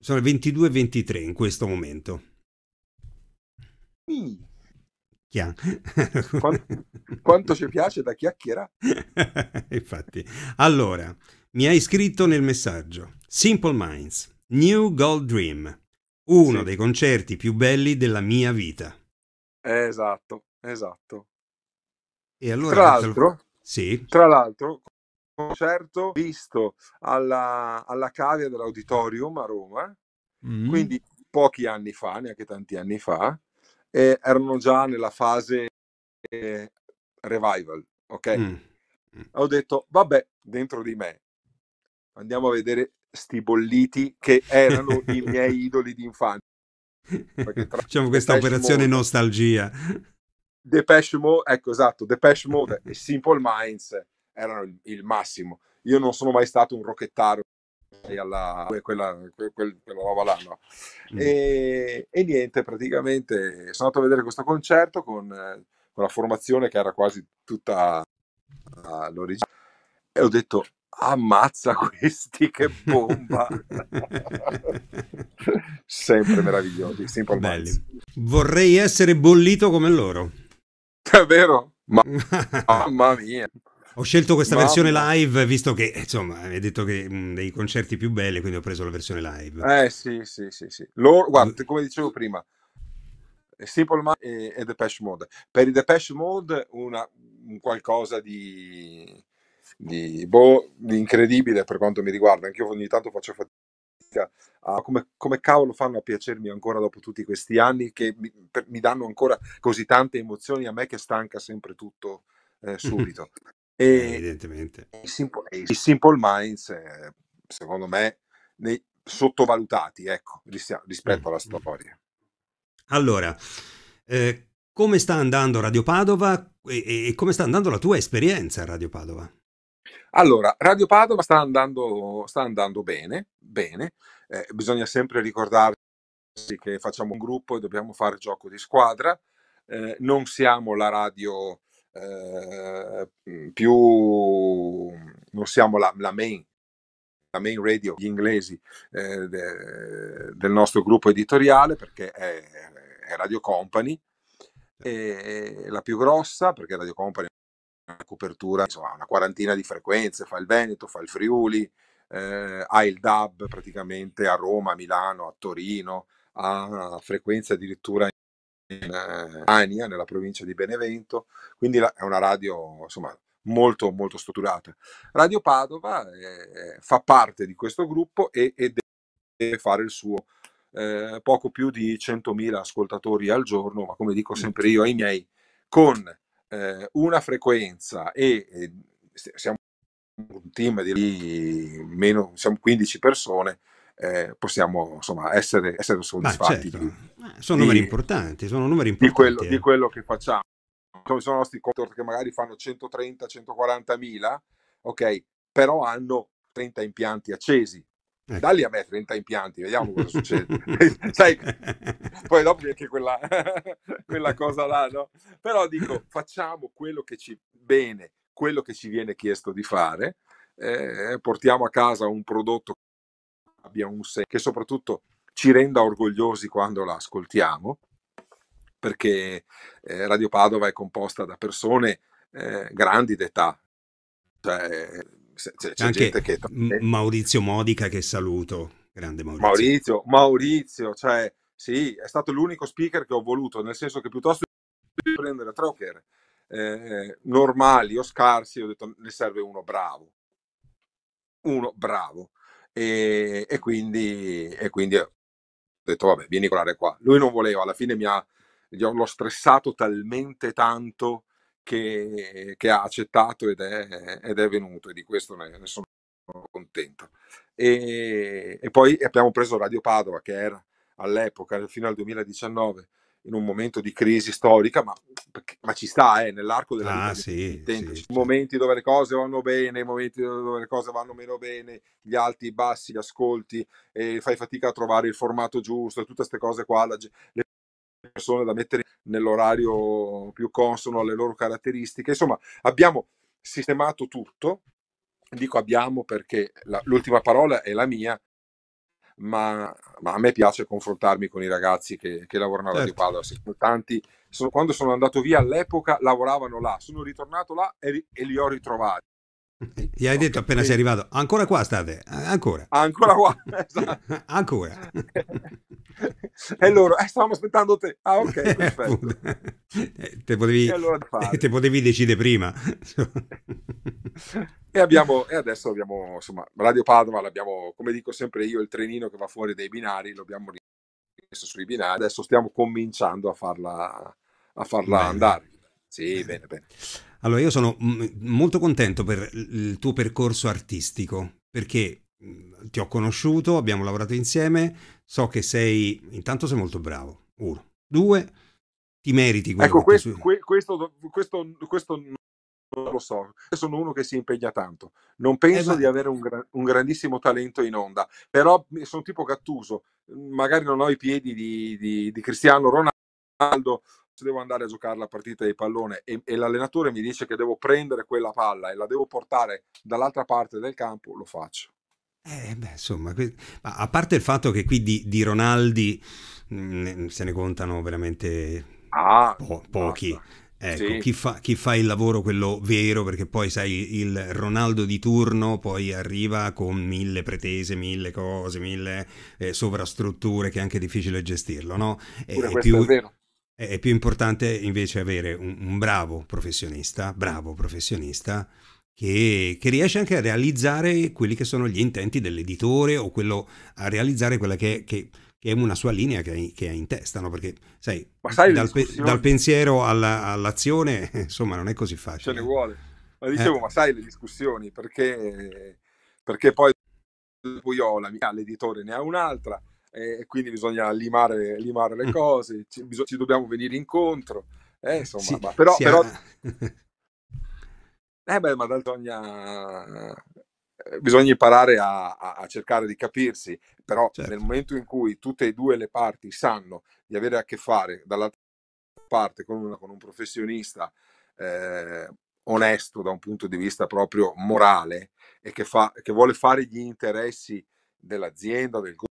S1: Sono le 22.23 in questo momento. Mm. [LAUGHS]
S2: quanto, quanto ci piace da chiacchiera.
S1: [LAUGHS] Infatti. Allora, mi hai scritto nel messaggio Simple Minds, New Gold Dream, uno sì. dei concerti più belli della mia vita.
S2: Esatto, esatto.
S1: E allora... Tra l'altro... Lo... Sì.
S2: Tra l'altro, concerto visto alla, alla cavia dell'auditorium a Roma, mm. quindi pochi anni fa, neanche tanti anni fa, e erano già nella fase eh, revival, ok? Mm. mm. Ho detto, vabbè, dentro di me, andiamo a vedere sti bolliti che erano [LAUGHS] i miei idoli d'infanzia.
S1: infanzia.
S2: Diciamo questa Depeche operazione Mode,
S1: nostalgia.
S2: Depeche Mode, ecco esatto, Depeche Mode [LAUGHS] e Simple Minds erano il, il, massimo. Io non sono mai stato un rocchettaro alla quella, quel, quella roba là, no? Mm. e, e, niente, praticamente sono andato a vedere questo concerto con, con la formazione che era quasi tutta ah, l'origine e ho detto ammazza questi che bomba [LAUGHS] sempre meravigliosi
S1: sempre belli vorrei essere bollito come loro è vero Ma... [LAUGHS] mamma mia ho scelto questa Ma... versione live visto che, insomma, hai detto che mh, dei concerti più belli, quindi ho preso la versione live.
S2: Eh sì, sì, sì, sì. Loro, guarda, come dicevo prima, Simple Man e, e Depeche Mode. Per i Depeche Mode una, un qualcosa di, di, boh, di incredibile per quanto mi riguarda. Anch'io ogni tanto faccio fatica a come, come cavolo fanno a piacermi ancora dopo tutti questi anni che mi, per, mi danno ancora così tante emozioni a me che stanca sempre tutto eh, [LAUGHS] subito. E Evidentemente. I Simple, i simple Minds, eh, secondo me, nei, sottovalutati ecco, rispetto mm. alla storia.
S1: Allora, eh, come sta andando Radio Padova e, e, come sta andando la tua esperienza a Radio Padova?
S2: Allora, Radio Padova sta andando, sta andando bene, bene. Eh, bisogna sempre ricordarsi che facciamo un gruppo e dobbiamo fare gioco di squadra. Eh, non siamo la radio eh, più non siamo la, la, main, la main radio, gli inglesi eh, de, del nostro gruppo editoriale perché è, è Radio Company, e la più grossa perché Radio Company ha una copertura, insomma una quarantina di frequenze, fa il Veneto, fa il Friuli, eh, ha il DAB praticamente a Roma, a Milano, a Torino, ha frequenze addirittura in in eh, Ania, nella provincia di Benevento, quindi è una radio insomma, molto, molto strutturata. Radio Padova eh, fa parte di questo gruppo e, e deve fare il suo. Eh, poco più di 100.000 ascoltatori al giorno, ma come dico sempre io ai miei, con eh, una frequenza e, e siamo un team di meno, siamo 15 persone, eh, possiamo insomma, essere, essere soddisfatti. Certo. Di,
S1: eh, sono numeri di,
S2: importanti, sono numeri importanti. Di quello, eh. di quello che facciamo. Ci sono i nostri contor che magari fanno 130-140 mila, ok, però hanno 30 impianti accesi. Ecco. Dalli a me 30 impianti, vediamo cosa succede. [LAUGHS] [LAUGHS] Sai, poi dopo anche quella, [LAUGHS] quella cosa là, no? Però dico, facciamo quello che ci bene, quello che ci viene chiesto di fare, eh, portiamo a casa un prodotto abbia un senso, che soprattutto ci renda orgogliosi quando la ascoltiamo, perché eh, Radio Padova è composta da persone eh, grandi d'età, cioè, c'è, c'è anche che...
S1: Maurizio Modica che saluto, grande Maurizio. Maurizio,
S2: Maurizio, cioè sì, è stato l'unico speaker che ho voluto, nel senso che piuttosto di prendere troker eh, normali o scarsi, ho detto ne serve uno bravo, uno bravo. E, e, quindi, e quindi ho detto, vabbè, vieni a colare qua. Lui non voleva, alla fine mi ha, l'ho stressato talmente tanto che, che ha accettato ed è, ed è, venuto e di questo ne, ne sono contento. E, e, poi abbiamo preso Radio Padova, che era all'epoca, fino al 2019, in un momento di crisi storica, ma, ma ci sta, eh, nell'arco della ah, sì, tempo. Sì, momenti dove le cose vanno bene, momenti dove le cose vanno meno bene, gli alti, i bassi, gli ascolti, e fai fatica a trovare il formato giusto, tutte queste cose qua, la, le persone da mettere nell'orario più consono alle loro caratteristiche. Insomma, abbiamo sistemato tutto, dico abbiamo perché la, l'ultima parola è la mia, ma, ma, a me piace confrontarmi con i ragazzi che, che lavorano alla certo. Radio Padova. Tanti, sono, quando sono andato via all'epoca lavoravano là, sono ritornato là e, e li ho ritrovati.
S1: Gli hai detto appena sei arrivato, ancora qua state, eh, ancora.
S2: Ancora qua, [LAUGHS] esatto. ancora. [LAUGHS] e loro, eh, stavamo aspettando te. Ah ok, [LAUGHS] perfetto. Eh, te, potevi, allora te
S1: potevi decidere prima.
S2: e, abbiamo, e adesso abbiamo, insomma, Radio Padova l'abbiamo, come dico sempre io, il trenino che va fuori dai binari, l'abbiamo rimesso sui binari. Adesso stiamo cominciando a farla, a farla andare. Sì, bene, bene. bene.
S1: Allora, io sono molto contento per il tuo percorso artistico, perché mhmm, ti ho conosciuto, abbiamo lavorato insieme, so che sei, intanto sei molto bravo, uno.
S2: Due, ti meriti quello Ecco, questo, su... questo, questo, questo, non lo so, sono uno che si impegna tanto, non penso eh, ma... di avere un, un, grandissimo talento in onda, però mhmm, sono tipo Gattuso, magari non ho i piedi di, di, di Cristiano Ronaldo devo andare a giocare la partita di pallone e, e, l'allenatore mi dice che devo prendere quella palla e la devo portare dall'altra parte del campo, lo faccio.
S1: Eh, beh, insomma, a parte il fatto che qui di, di Ronaldi mh, mm, se ne contano veramente ah, po- pochi. Basta. Ecco, sì. chi, fa, chi, fa, il lavoro quello vero, perché poi sai il Ronaldo di turno poi arriva con mille pretese, mille cose, mille eh, sovrastrutture che è anche difficile gestirlo, no? E, più, è vero. È più importante invece avere un, un bravo professionista, bravo professionista, che, che, riesce anche a realizzare quelli che sono gli intenti dell'editore o quello, a realizzare quella che, che, che è una sua linea che, ha in testa, no? Perché, sai, sai dal, pe, dal, pensiero alla, all'azione, [LAUGHS] insomma, non è così facile.
S2: Ce ne vuole. Ma dicevo, eh. ma sai le discussioni, perché, perché poi Puiola, l'editore ne ha un'altra, e quindi bisogna limare, limare le mm. cose, ci, bisog- ci, dobbiamo venire incontro. Eh, insomma, sì, ma, però... però...
S1: Eh.
S2: [LAUGHS] eh beh, ma D'Altonia eh, bisogna imparare a, a, a, cercare di capirsi, però certo. nel momento in cui tutte e due le parti sanno di avere a che fare dall'altra parte con, una, con un professionista eh, onesto da un punto di vista proprio morale e che, fa, che vuole fare gli interessi dell'azienda, del gruppo,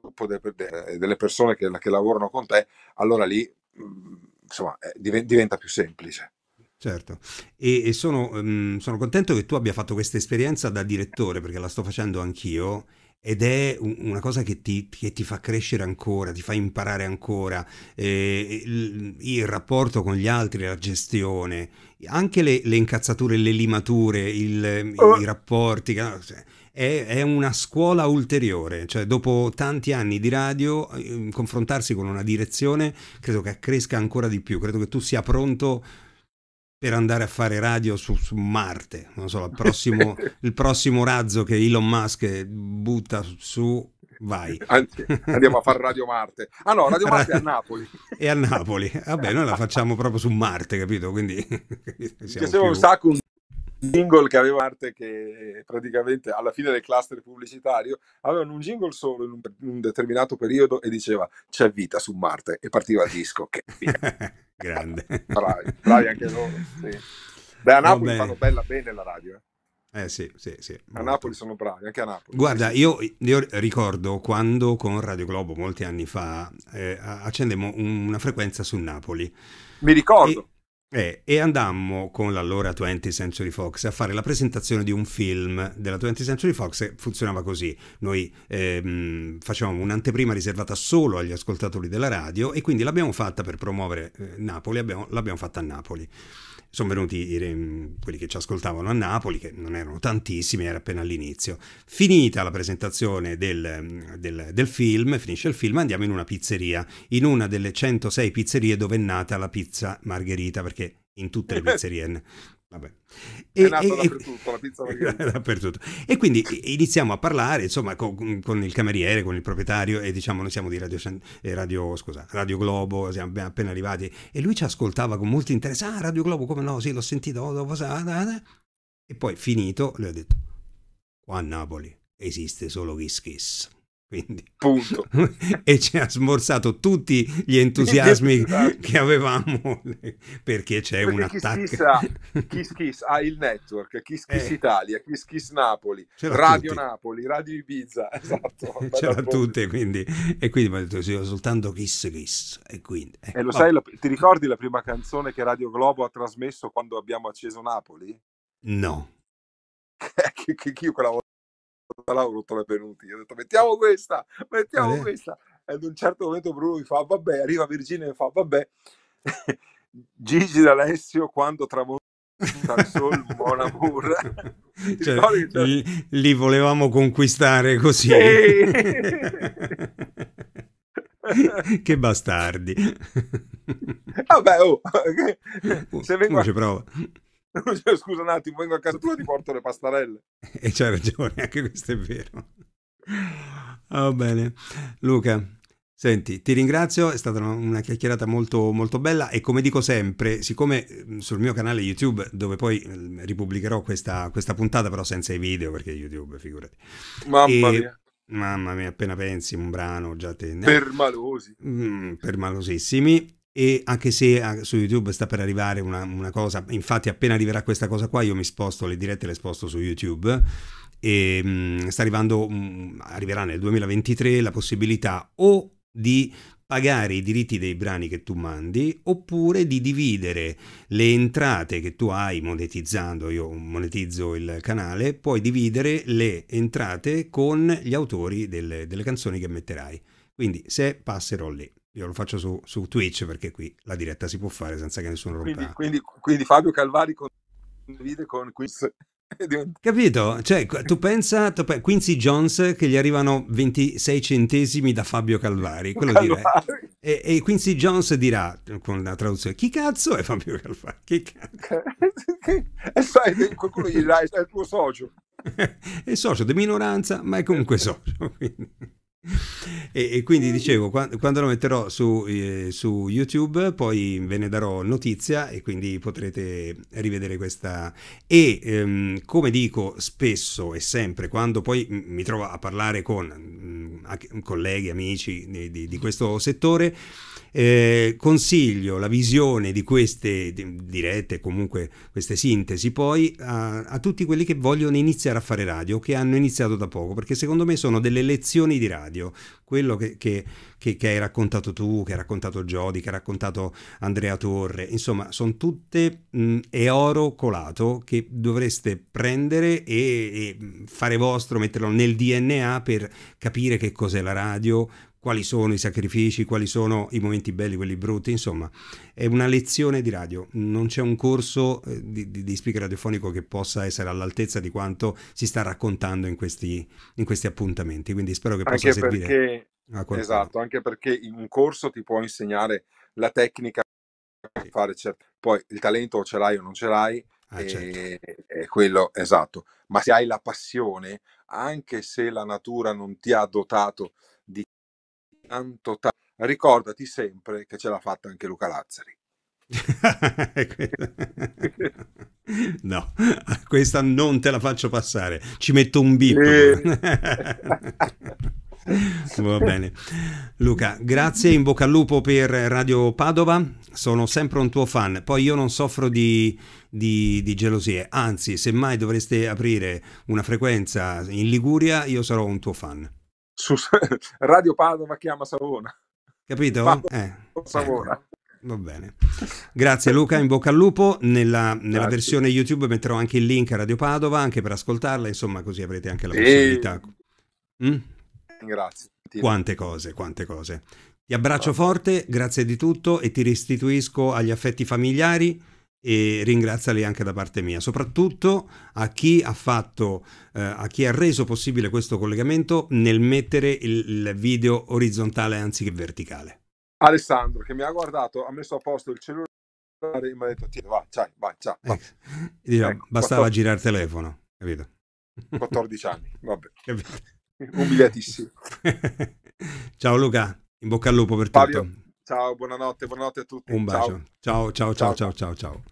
S2: gruppo eh, delle persone che, che, lavorano con te, allora lì mm, insomma, eh, diventa più semplice. Certo,
S1: e, e sono, um, sono, contento che tu abbia fatto questa esperienza da direttore, perché la sto facendo anch'io, ed è una cosa che ti, che ti, fa crescere ancora, ti fa imparare ancora, eh, il, il, rapporto con gli altri, la gestione, anche le, le incazzature, le limature, il, oh. i rapporti. Cioè, è, è, una scuola ulteriore, cioè dopo tanti anni di radio ehm, confrontarsi con una direzione credo che cresca ancora di più, credo che tu sia pronto per andare a fare radio su, su Marte, non so, il prossimo, [LAUGHS] il prossimo razzo che Elon Musk butta su Vai. Andiamo a fare Radio Marte.
S2: Ah no, Radio Marte è a [LAUGHS] Napoli. È
S1: a Napoli. Vabbè, noi la facciamo proprio su Marte, capito? Quindi... [LAUGHS]
S2: Siamo, siamo più... un sacco un jingle che aveva arte che eh, praticamente alla fine del cluster pubblicitario avevano un jingle solo in un, in un determinato periodo e diceva c'è vita su Marte e partiva il disco che [LAUGHS] grande bravi, bravi, anche loro sì. beh a Napoli Vabbè. fanno bella bene la radio eh. Eh sì, sì, sì. Molto. A Napoli sono bravi, anche a Napoli. Guarda,
S1: io, io ricordo quando con Radio Globo molti anni fa eh, accendemmo una frequenza su Napoli. Mi ricordo. E eh, e andammo con l'allora 20th Century Fox a fare la presentazione di un film della 20th Century Fox e funzionava così. Noi ehm, facevamo un'anteprima riservata solo agli ascoltatori della radio e quindi l'abbiamo fatta per promuovere eh, Napoli, abbiamo, l'abbiamo fatta a Napoli sono venuti quelli che ci ascoltavano a Napoli, che non erano tantissimi, era appena all'inizio. Finita la presentazione del, del, del, film, finisce il film, andiamo in una pizzeria, in una delle 106 pizzerie dove è nata la pizza margherita, perché in tutte le [LAUGHS] pizzerie Vabbè. E, [LAUGHS] dappertutto, E quindi iniziamo a parlare, insomma, con, con, il cameriere, con il proprietario e diciamo noi siamo di Radio, eh, radio, scusa, radio Globo, siamo appena arrivati e lui ci ascoltava con molto interesse. Ah, Radio Globo, come no? Sì, l'ho sentito. Ah, ah, ah. E poi finito, le ho detto, qua a Napoli esiste solo Kiss Kiss. Quindi. Punto. [LAUGHS] e ci ha smorzato tutti gli entusiasmi [LAUGHS] esatto. che avevamo perché c'è un attacco. Kiss, kiss,
S2: kiss Kiss il network, Kiss Kiss eh. Italia, Kiss Kiss Napoli, Radio tutti. Napoli, Radio Ibiza, [LAUGHS] esatto. C'era tutte
S1: quindi e quindi mi ha detto sì, soltanto Kiss Kiss e quindi eh, e lo sai, la,
S2: ti ricordi la prima canzone che Radio Globo ha trasmesso quando abbiamo acceso Napoli? No. che, che, che io quella volta ho rotto le Io ho detto mettiamo questa, mettiamo eh. questa. E ad un certo momento Bruno mi fa vabbè, arriva Virginia e mi fa vabbè. [LAUGHS] Gigi D'Alessio quando tramonta il sol, buon amore. [LAUGHS] Cioè, li,
S1: li, volevamo conquistare così. Sì.
S2: [LAUGHS] che bastardi. Vabbè, oh, se vengo, a, [LAUGHS] Cioè, scusa un attimo, vengo a casa tua e ti porto le pastarelle.
S1: [LAUGHS] e c'hai ragione, anche questo è vero. Ah, va oh, bene. Luca, Senti, ti ringrazio, è stata una chiacchierata molto, molto bella e come dico sempre, siccome mm, sul mio canale YouTube, dove poi mm, ripubblicherò questa, questa puntata però senza i video perché YouTube, figurati. Mamma e, mia. Mamma mia, appena pensi un brano già te... Permalosi. Mm, permalosissimi e anche se eh, su YouTube sta per arrivare una, una, cosa, infatti appena arriverà questa cosa qua io mi sposto, le dirette le sposto su YouTube e ehm, mh, sta arrivando, mh, mm, arriverà nel 2023 la possibilità o di pagare i diritti dei brani che tu mandi oppure di dividere le entrate che tu hai monetizzando, io monetizzo il canale, puoi dividere le entrate con gli autori delle, delle canzoni che metterai. Quindi se passerò lì. Io lo faccio su, su, Twitch perché qui la diretta si può fare senza che nessuno lo quindi,
S2: quindi, quindi Fabio Calvari condivide con Quiz. [LAUGHS]
S1: Capito? Cioè, tu pensa, tu Quincy Jones che gli arrivano 26 centesimi da Fabio Calvari, quello Calvari. Dire, e, e, Quincy Jones dirà con la traduzione: Chi cazzo è Fabio Calvari? Chi cazzo? [LAUGHS] e sai,
S2: qualcuno gli dirà: È il tuo socio.
S1: [LAUGHS] è socio di minoranza, ma è comunque socio. Quindi e, e, quindi dicevo, quando, quando lo metterò su, eh, su, YouTube, poi ve ne darò notizia e quindi potrete rivedere questa. E ehm, come dico spesso e sempre, quando poi mi trovo a parlare con mh, colleghi, amici di, di, di questo settore, eh, consiglio la visione di queste dirette, comunque queste sintesi, poi a, a tutti quelli che vogliono iniziare a fare radio, che hanno iniziato da poco, perché secondo me sono delle lezioni di radio, quello che, che, che, che hai raccontato tu, che ha raccontato Jody, che ha raccontato Andrea Torre, insomma sono tutte mh, è oro colato che dovreste prendere e, e fare vostro, metterlo nel DNA per capire che cos'è la radio, quali sono i sacrifici, quali sono i momenti belli, quelli brutti, insomma è una lezione di radio, non c'è un corso eh, di, di, di speaker radiofonico che possa essere all'altezza di quanto si sta raccontando in questi, in questi appuntamenti, quindi spero che possa anche servire perché, Esatto,
S2: anche perché in un corso ti può insegnare la tecnica per fare certo. poi il talento ce l'hai o non ce l'hai, Ah, certo. e, certo. e quello esatto, ma se hai la passione, anche se la natura non ti ha dotato Antotà. Ricordati sempre che ce l'ha fatta anche Luca Lazzari. [LAUGHS]
S1: [LAUGHS] no, [LAUGHS] questa non te la faccio passare, ci metto un bip. Va bene. Luca, grazie, in bocca al lupo per Radio Padova, sono sempre un tuo fan, poi io non soffro di, di, di gelosie, anzi, semmai dovreste aprire una frequenza in Liguria, io sarò un tuo fan su [LAUGHS]
S2: Radio Padova chiama Savona.
S1: Capito? Padova, eh,
S2: Savona. Eh. Va bene.
S1: Grazie Luca, in bocca al lupo. Nella, nella versione YouTube metterò anche il link a Radio Padova, anche per ascoltarla, insomma, così avrete anche la possibilità. Mm? Grazie. Quante cose, quante cose. Ti abbraccio forte, grazie di tutto e ti restituisco agli affetti familiari e ringraziali anche da parte mia, soprattutto a chi ha fatto, eh, a chi ha reso possibile questo collegamento nel mettere il, il video orizzontale anziché verticale.
S2: Alessandro che mi ha guardato, ha messo a posto il cellulare e mi ha detto tieni, vai, ciao, vai, ciao. Ecco.
S1: Diciamo, ecco, bastava 14... girare il telefono, capito?
S2: 14 anni, vabbè.
S1: [LAUGHS] Umiliatissimo. [LAUGHS] ciao Luca, in bocca al lupo per Fabio. tutto.
S2: Ciao, buonanotte, buonanotte a tutti. Un bacio.
S1: Ciao, ciao, ciao, ciao, ciao, ciao. ciao.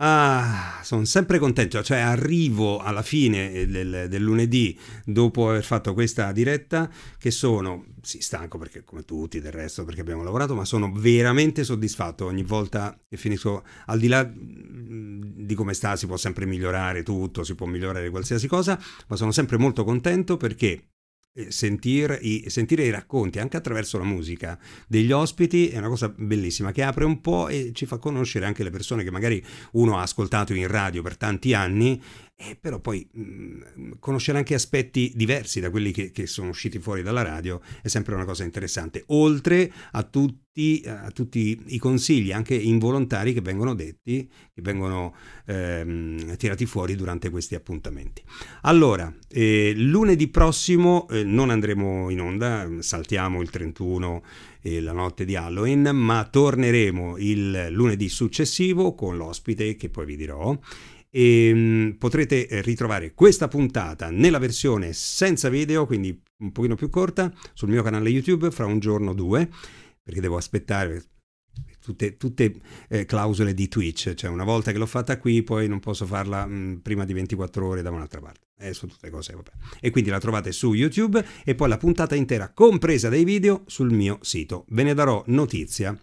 S1: Ah, sono sempre contento, cioè arrivo alla fine eh, del, del, lunedì dopo aver fatto questa diretta che sono, sì, stanco perché come tutti del resto perché abbiamo lavorato, ma sono veramente soddisfatto ogni volta che finisco, al di là mm, di come sta si può sempre migliorare tutto, si può migliorare qualsiasi cosa, ma sono sempre molto contento perché eh, sentire i, sentire i, racconti anche attraverso la musica degli ospiti è una cosa bellissima che apre un po' e ci fa conoscere anche le persone che magari uno ha ascoltato in radio per tanti anni eh, però poi mh, mm, conoscere anche aspetti diversi da quelli che, che, sono usciti fuori dalla radio è sempre una cosa interessante, oltre a tutti, eh, a tutti i consigli, anche involontari, che vengono detti, che vengono ehm, tirati fuori durante questi appuntamenti. Allora, eh, lunedì prossimo eh, non andremo in onda, saltiamo il 31 e la notte di Halloween, ma torneremo il lunedì successivo con l'ospite che poi vi dirò e ehm, potrete eh, ritrovare questa puntata nella versione senza video, quindi un pochino più corta, sul mio canale YouTube fra un giorno o due, perché devo aspettare tutte, tutte eh, clausole di Twitch, cioè una volta che l'ho fatta qui poi non posso farla mh, mm, prima di 24 ore da un'altra parte. Eh, sono tutte cose, vabbè. E quindi la trovate su YouTube e poi la puntata intera compresa dei video sul mio sito. Ve ne darò notizia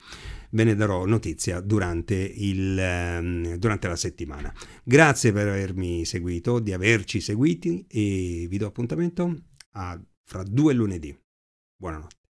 S1: ve ne darò notizia durante, il, ehm, durante la settimana. Grazie per avermi seguito, di averci seguiti e vi do appuntamento a, fra due lunedì. Buonanotte.